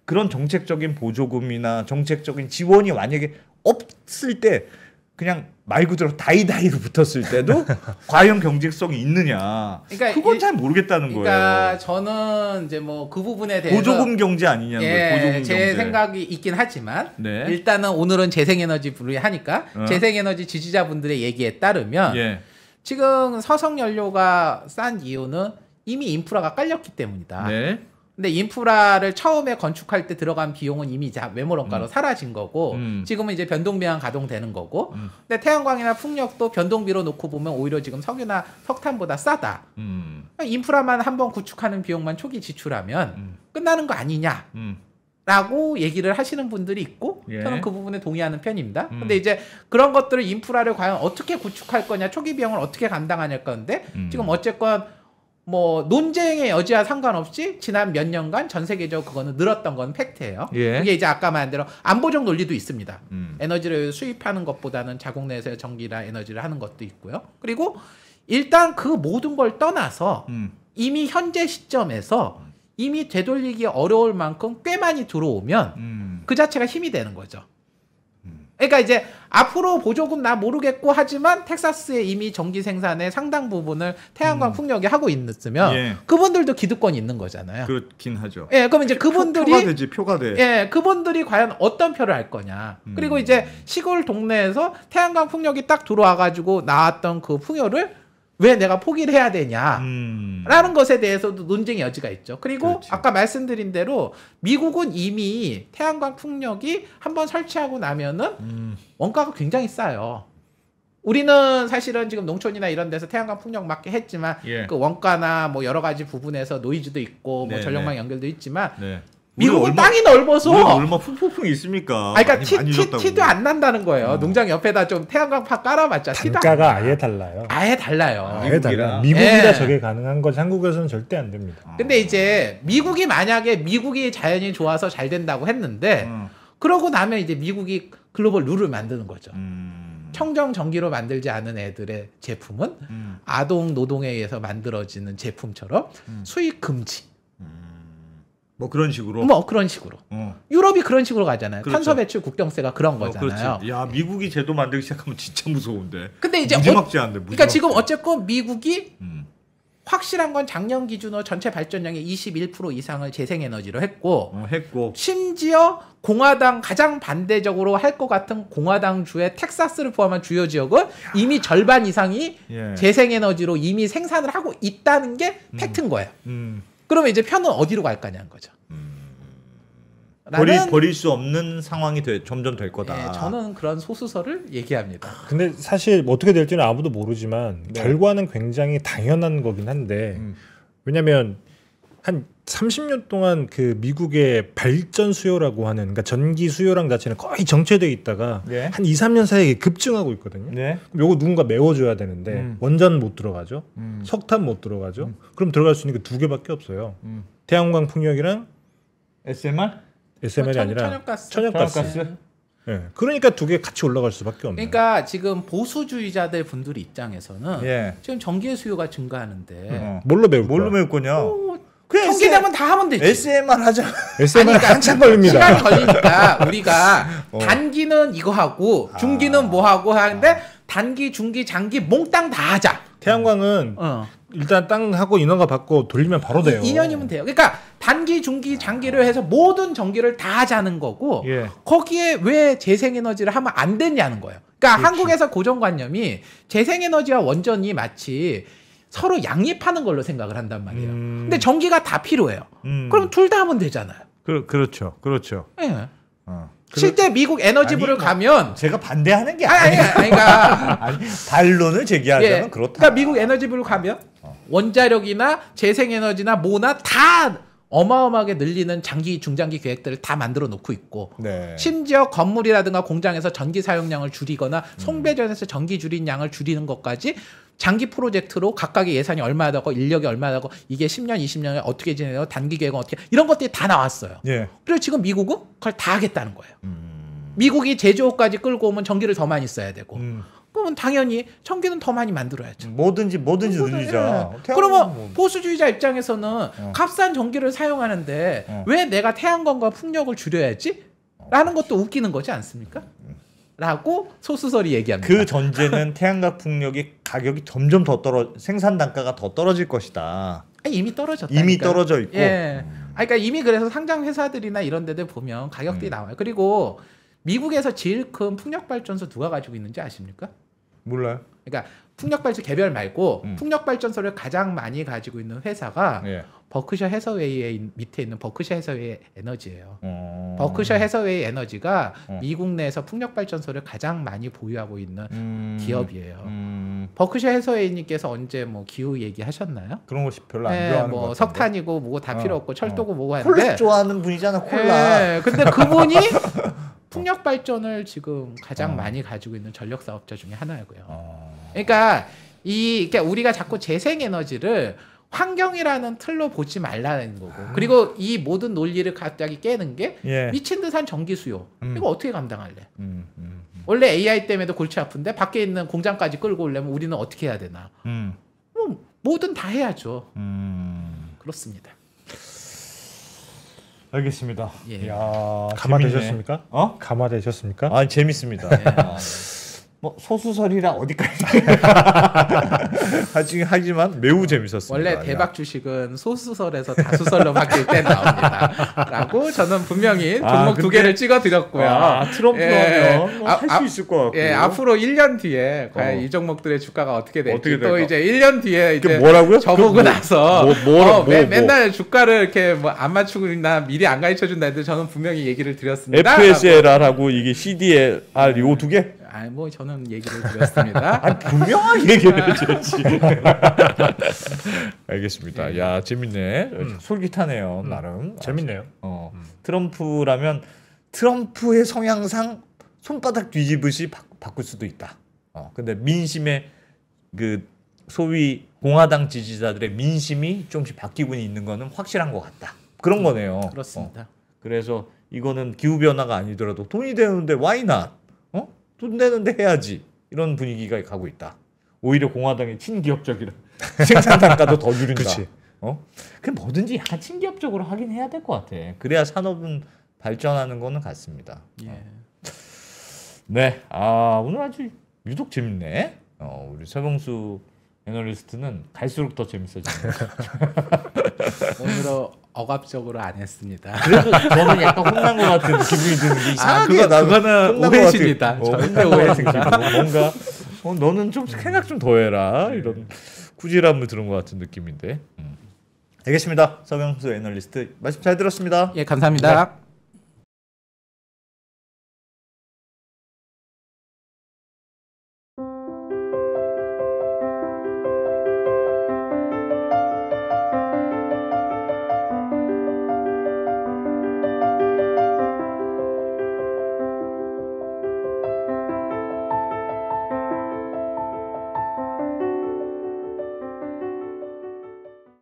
그런 정책적인 보조금이나 정책적인 지원이 만약에 없을 때 그냥 말 그대로 다이다이로 붙었을 때도 과연 경쟁성이 있느냐. 그러니까 그건 이, 잘 모르겠다는 그러니까 거예요. 그러니까 저는 이제 뭐 그 부분에 대해서 보조금 경제 아니냐는 예, 거예요. 보조금 제 경제. 생각이 있긴 하지만 네. 일단은 오늘은 재생에너지 분야하니까 어. 재생에너지 지지자분들의 얘기에 따르면 예. 지금 서성연료가 싼 이유는 이미 인프라가 깔렸기 때문이다. 네. 근데 인프라를 처음에 건축할 때 들어간 비용은 이미 자 외모론가로 음. 사라진 거고 음. 지금은 이제 변동비만 가동되는 거고 음. 근데 태양광이나 풍력도 변동비로 놓고 보면 오히려 지금 석유나 석탄보다 싸다 음. 그러니까 인프라만 한번 구축하는 비용만 초기 지출하면 음. 끝나는 거 아니냐 음. 라고 얘기를 하시는 분들이 있고 예. 저는 그 부분에 동의하는 편입니다. 음. 근데 이제 그런 것들을 인프라를 과연 어떻게 구축할 거냐 초기 비용을 어떻게 감당하냐 건데 지금 어쨌건 뭐 논쟁의 여지와 상관없이 지난 몇 년간 전 세계적으로 그거는 늘었던 건 팩트예요. 예. 그게 이제 아까 말한 대로 안보적 논리도 있습니다. 음. 에너지를 수입하는 것보다는 자국 내에서 전기나 에너지를 하는 것도 있고요. 그리고 일단 그 모든 걸 떠나서 음. 이미 현재 시점에서 음. 이미 되돌리기 어려울 만큼 꽤 많이 들어오면 음. 그 자체가 힘이 되는 거죠. 그러니까 이제 앞으로 보조금 나 모르겠고 하지만 텍사스에 이미 전기 생산의 상당 부분을 태양광 음. 풍력이 하고 있으면 예. 그분들도 기득권이 있는 거잖아요. 그렇긴 하죠. 예, 그럼 이제 그분들이 표, 가 되지 표가 돼. 예, 그분들이 과연 어떤 표를 할 거냐. 음. 그리고 이제 시골 동네에서 태양광 풍력이 딱 들어와 가지고 나왔던 그 풍요를 왜 내가 포기를 해야 되냐라는 음. 것에 대해서도 논쟁의 여지가 있죠. 그리고 그렇죠. 아까 말씀드린 대로 미국은 이미 태양광 풍력이 한번 설치하고 나면은 음. 원가가 굉장히 싸요. 우리는 사실은 지금 농촌이나 이런 데서 태양광 풍력 맞게 했지만 예. 그 원가나 뭐 여러 가지 부분에서 노이즈도 있고 뭐 네, 전력망 네. 연결도 있지만 네. 미국은 얼마, 땅이 넓어서 얼마 풍풍풍이 있습니까? 아, 그러니까 많이, 티, 많이 티, 티도 안 난다는 거예요. 어. 농장 옆에다 좀 태양광판 깔아봤자 단가가 아예 달라요. 아예 달라요. 아, 예 달라. 미국이라 예. 저게 가능한 거지 한국에서는 절대 안 됩니다. 아. 근데 이제 미국이 만약에 미국이 자연이 좋아서 잘 된다고 했는데 음. 그러고 나면 이제 미국이 글로벌 룰을 만드는 거죠. 음. 청정 전기로 만들지 않은 애들의 제품은 음. 아동 노동에 의해서 만들어지는 제품처럼 음. 수입 금지. 뭐 그런 식으로. 뭐 그런 식으로. 어. 유럽이 그런 식으로 가잖아요. 그렇죠. 탄소 배출 국경세가 그런 어, 거잖아요. 어, 야 미국이 제도 만들기 시작하면 진짜 무서운데. 근데 이제 무지막지 한데. 어, 그러니까 지금 어쨌건 미국이 음. 확실한 건 작년 기준으로 전체 발전량의 21% 이상을 재생에너지로 했고, 어, 했고 심지어 공화당 가장 반대적으로 할 것 같은 공화당 주의 텍사스를 포함한 주요 지역은 야. 이미 절반 이상이 예. 재생에너지로 이미 생산을 하고 있다는 게 음. 팩트인 거예요. 음. 그러면 이제 편은 어디로 갈 거냐는 거죠. 음. 버리, 버릴 수 없는 상황이 돼, 점점 될 거다. 예, 저는 그런 소수설을 얘기합니다. 근데 사실 뭐 어떻게 될지는 아무도 모르지만 네. 결과는 굉장히 당연한 거긴 한데 음. 왜냐하면 한 30년 동안 그 미국의 발전 수요라고 하는 그러니까 전기 수요량 자체는 거의 정체돼 있다가 네. 한 2, 3년 사이에 급증하고 있거든요. 네. 요거 누군가 메워줘야 되는데 음. 원전 못 들어가죠. 음. 석탄 못 들어가죠. 음. 그럼 들어갈 수 있는 게 두 개밖에 없어요. 음. 태양광 풍력이랑 SMR? SMR이 어, 천, 아니라 천연가스. 천연가스. 천연가스. 예. 네. 그러니까 두 개 같이 올라갈 수밖에 없네요. 그러니까 지금 보수주의자들 분들 입장에서는 예. 지금 전기 수요가 증가하는데 어. 뭘로 메울 뭘로 메울 거냐? 어, 경기되면 다 하면 되지. s m 만 하자. SMR 그러니까 한참 걸립니다. 시간 걸리니까 우리가 어. 단기는 이거 하고 아. 중기는 아. 뭐 하고 하는데 단기, 중기, 장기 몽땅 다 하자. 태양광은 어. 일단 땅 하고 인허가 받고 돌리면 바로 돼요. 2년이면 돼요. 그러니까 단기, 중기, 장기를 해서 모든 전기를 다 하자는 거고 예. 거기에 왜 재생에너지를 하면 안 되냐는 거예요. 그러니까 그렇지. 한국에서 고정관념이 재생에너지와 원전이 마치 서로 양립하는 걸로 생각을 한단 말이에요. 음. 근데 전기가 다 필요해요. 음. 그럼 둘 다 하면 되잖아요. 그, 그렇죠. 그렇죠. 예. 어. 실제 미국 에너지부를 아니, 가면 제가 반대하는 게 아니, 아니, 아니에요. 아니, 그러니까 아니, 반론을 제기하자면 예. 그렇다. 그러니까 미국 에너지부를 가면 어. 원자력이나 재생에너지나 뭐나 다 어마어마하게 늘리는 장기 중장기 계획들을 다 만들어 놓고 있고 네. 심지어 건물이라든가 공장에서 전기 사용량을 줄이거나 음. 송배전에서 전기 줄인 양을 줄이는 것까지 장기 프로젝트로 각각의 예산이 얼마다고 인력이 얼마다고 이게 10년, 20년에 어떻게 지내요 단기 계획은 어떻게 이런 것들이 다 나왔어요. 예. 그리고 지금 미국은 그걸 다 하겠다는 거예요. 음. 미국이 제조업까지 끌고 오면 전기를 더 많이 써야 되고 음. 그러면 당연히 전기는 더 많이 만들어야죠. 뭐든지 뭐든지 늘리자. 예. 그러면 뭐... 보수주의자 입장에서는 어. 값싼 전기를 사용하는데 어. 왜 내가 태양광과 풍력을 줄여야지? 라는 어. 것도 웃기는 거지 않습니까? 라고 소수설이 얘기합니다. 그 전제는 태양광 풍력이 가격이 점점 더 떨어 생산 단가가 더 떨어질 것이다. 아니, 이미 떨어졌다. 이미 떨어져 있고. 예. 음. 아 그러니까 이미 그래서 상장 회사들이나 이런 데들 보면 가격들이 음. 나와요. 그리고 미국에서 제일 큰 풍력 발전소 누가 가지고 있는지 아십니까? 몰라요. 그러니까 풍력 발전 개별 말고 음. 풍력 발전소를 가장 많이 가지고 있는 회사가 예. 버크셔 해서웨이의 밑에 있는 버크셔 해서웨이 에너지예요. 어... 버크셔 해서웨이 에너지가 어... 미국 내에서 풍력 발전소를 가장 많이 보유하고 있는 음... 기업이에요. 음... 버크셔 해서웨이님께서 언제 뭐 기후 얘기하셨나요? 그런 거 별로 안 네, 좋아하는 뭐것 석탄이고 뭐고 다 어. 필요 없고 어. 철도고 뭐고 하는데 콜라 좋아하는 분이잖아 네, 콜라. 네, 근데 그분이 풍력 발전을 지금 가장 어. 많이 가지고 있는 전력 사업자 중에 하나고요. 그러니까 이 그러니까 우리가 자꾸 재생 에너지를 환경이라는 틀로 보지 말라는 거고. 아. 그리고 이 모든 논리를 갑자기 깨는 게 예. 미친 듯한 전기 수요. 음. 이거 어떻게 감당할래? 음, 음, 음. 원래 AI 때문에도 골치 아픈데 밖에 있는 공장까지 끌고 오려면 우리는 어떻게 해야 되나? 음. 뭐, 뭐든 다 해야죠. 음. 그렇습니다. 알겠습니다. 예. 야, 감화되셨습니까? 어? 감화되셨습니까? 아 재밌습니다. 예. 아, 아 네. 뭐 소수설이라 어디까지 하지, 하지만 매우 어, 재밌었습니다. 원래 대박 주식은 소수설에서 다수설로 바뀔 때 나옵니다.라고 저는 분명히 아, 종목 아, 근데, 두 개를 찍어드렸고요. 아, 트럼프 예, 면뭐 예. 할수 아, 아, 있을 것 같고. 예, 앞으로 1년 뒤에 과연 어. 이 종목들의 주가가 어떻게 될지 어떻게 또 이제 1년 뒤에 이제 뭐라고요? 저보고 뭐, 나서 뭐, 뭐, 어, 매, 뭐, 뭐. 맨날 주가를 이렇게 뭐안 맞추고 나 미리 안 가르쳐 준다 했는 저는 분명히 얘기를 드렸습니다. FSLR하고 이게 CDLR 요두 개? 아, 뭐 저는 얘기를 드렸습니다. 아, 분명하게 얘기를 해줘야지. 알겠습니다. 예. 야, 재밌네. 음. 솔깃하네요, 음. 나름. 재밌네요. 어, 음. 트럼프라면 트럼프의 성향상 손바닥 뒤집듯이 바, 바꿀 수도 있다. 어, 근데 민심의 그 소위 공화당 지지자들의 민심이 조금씩 바뀌고 있는 거는 확실한 것 같다. 그런 음, 거네요. 어. 그렇습니다. 어. 그래서 이거는 기후 변화가 아니더라도 돈이 되는데 와이나 돈 내는데 해야지 이런 분위기가 가고 있다. 오히려 공화당이 친기업적이라 생산 단가도 더 줄인다. 그치. 어? 그 뭐든지 약간 친기업적으로 하긴 해야 될 것 같아. 그래야 산업은 발전하는 거는 같습니다. 예. 어. 네, 아 오늘 아주 유독 재밌네. 어, 우리 서봉수 애널리스트는 갈수록 더재밌어지네 오늘은 억압적으로 안 했습니다. 그래도 저는 약간 혼난 것 같은 기분이 드는 게 이상하게 아, 그거, 는 오해십니다. 절대 오해지 뭔가 어, 너는 좀 음. 생각 좀 더 해라 네. 이런 꾸지람을 들은 것 같은 느낌인데. 음. 알겠습니다. 서경수 애널리스트 말씀 잘 들었습니다. 예, 감사합니다. 네.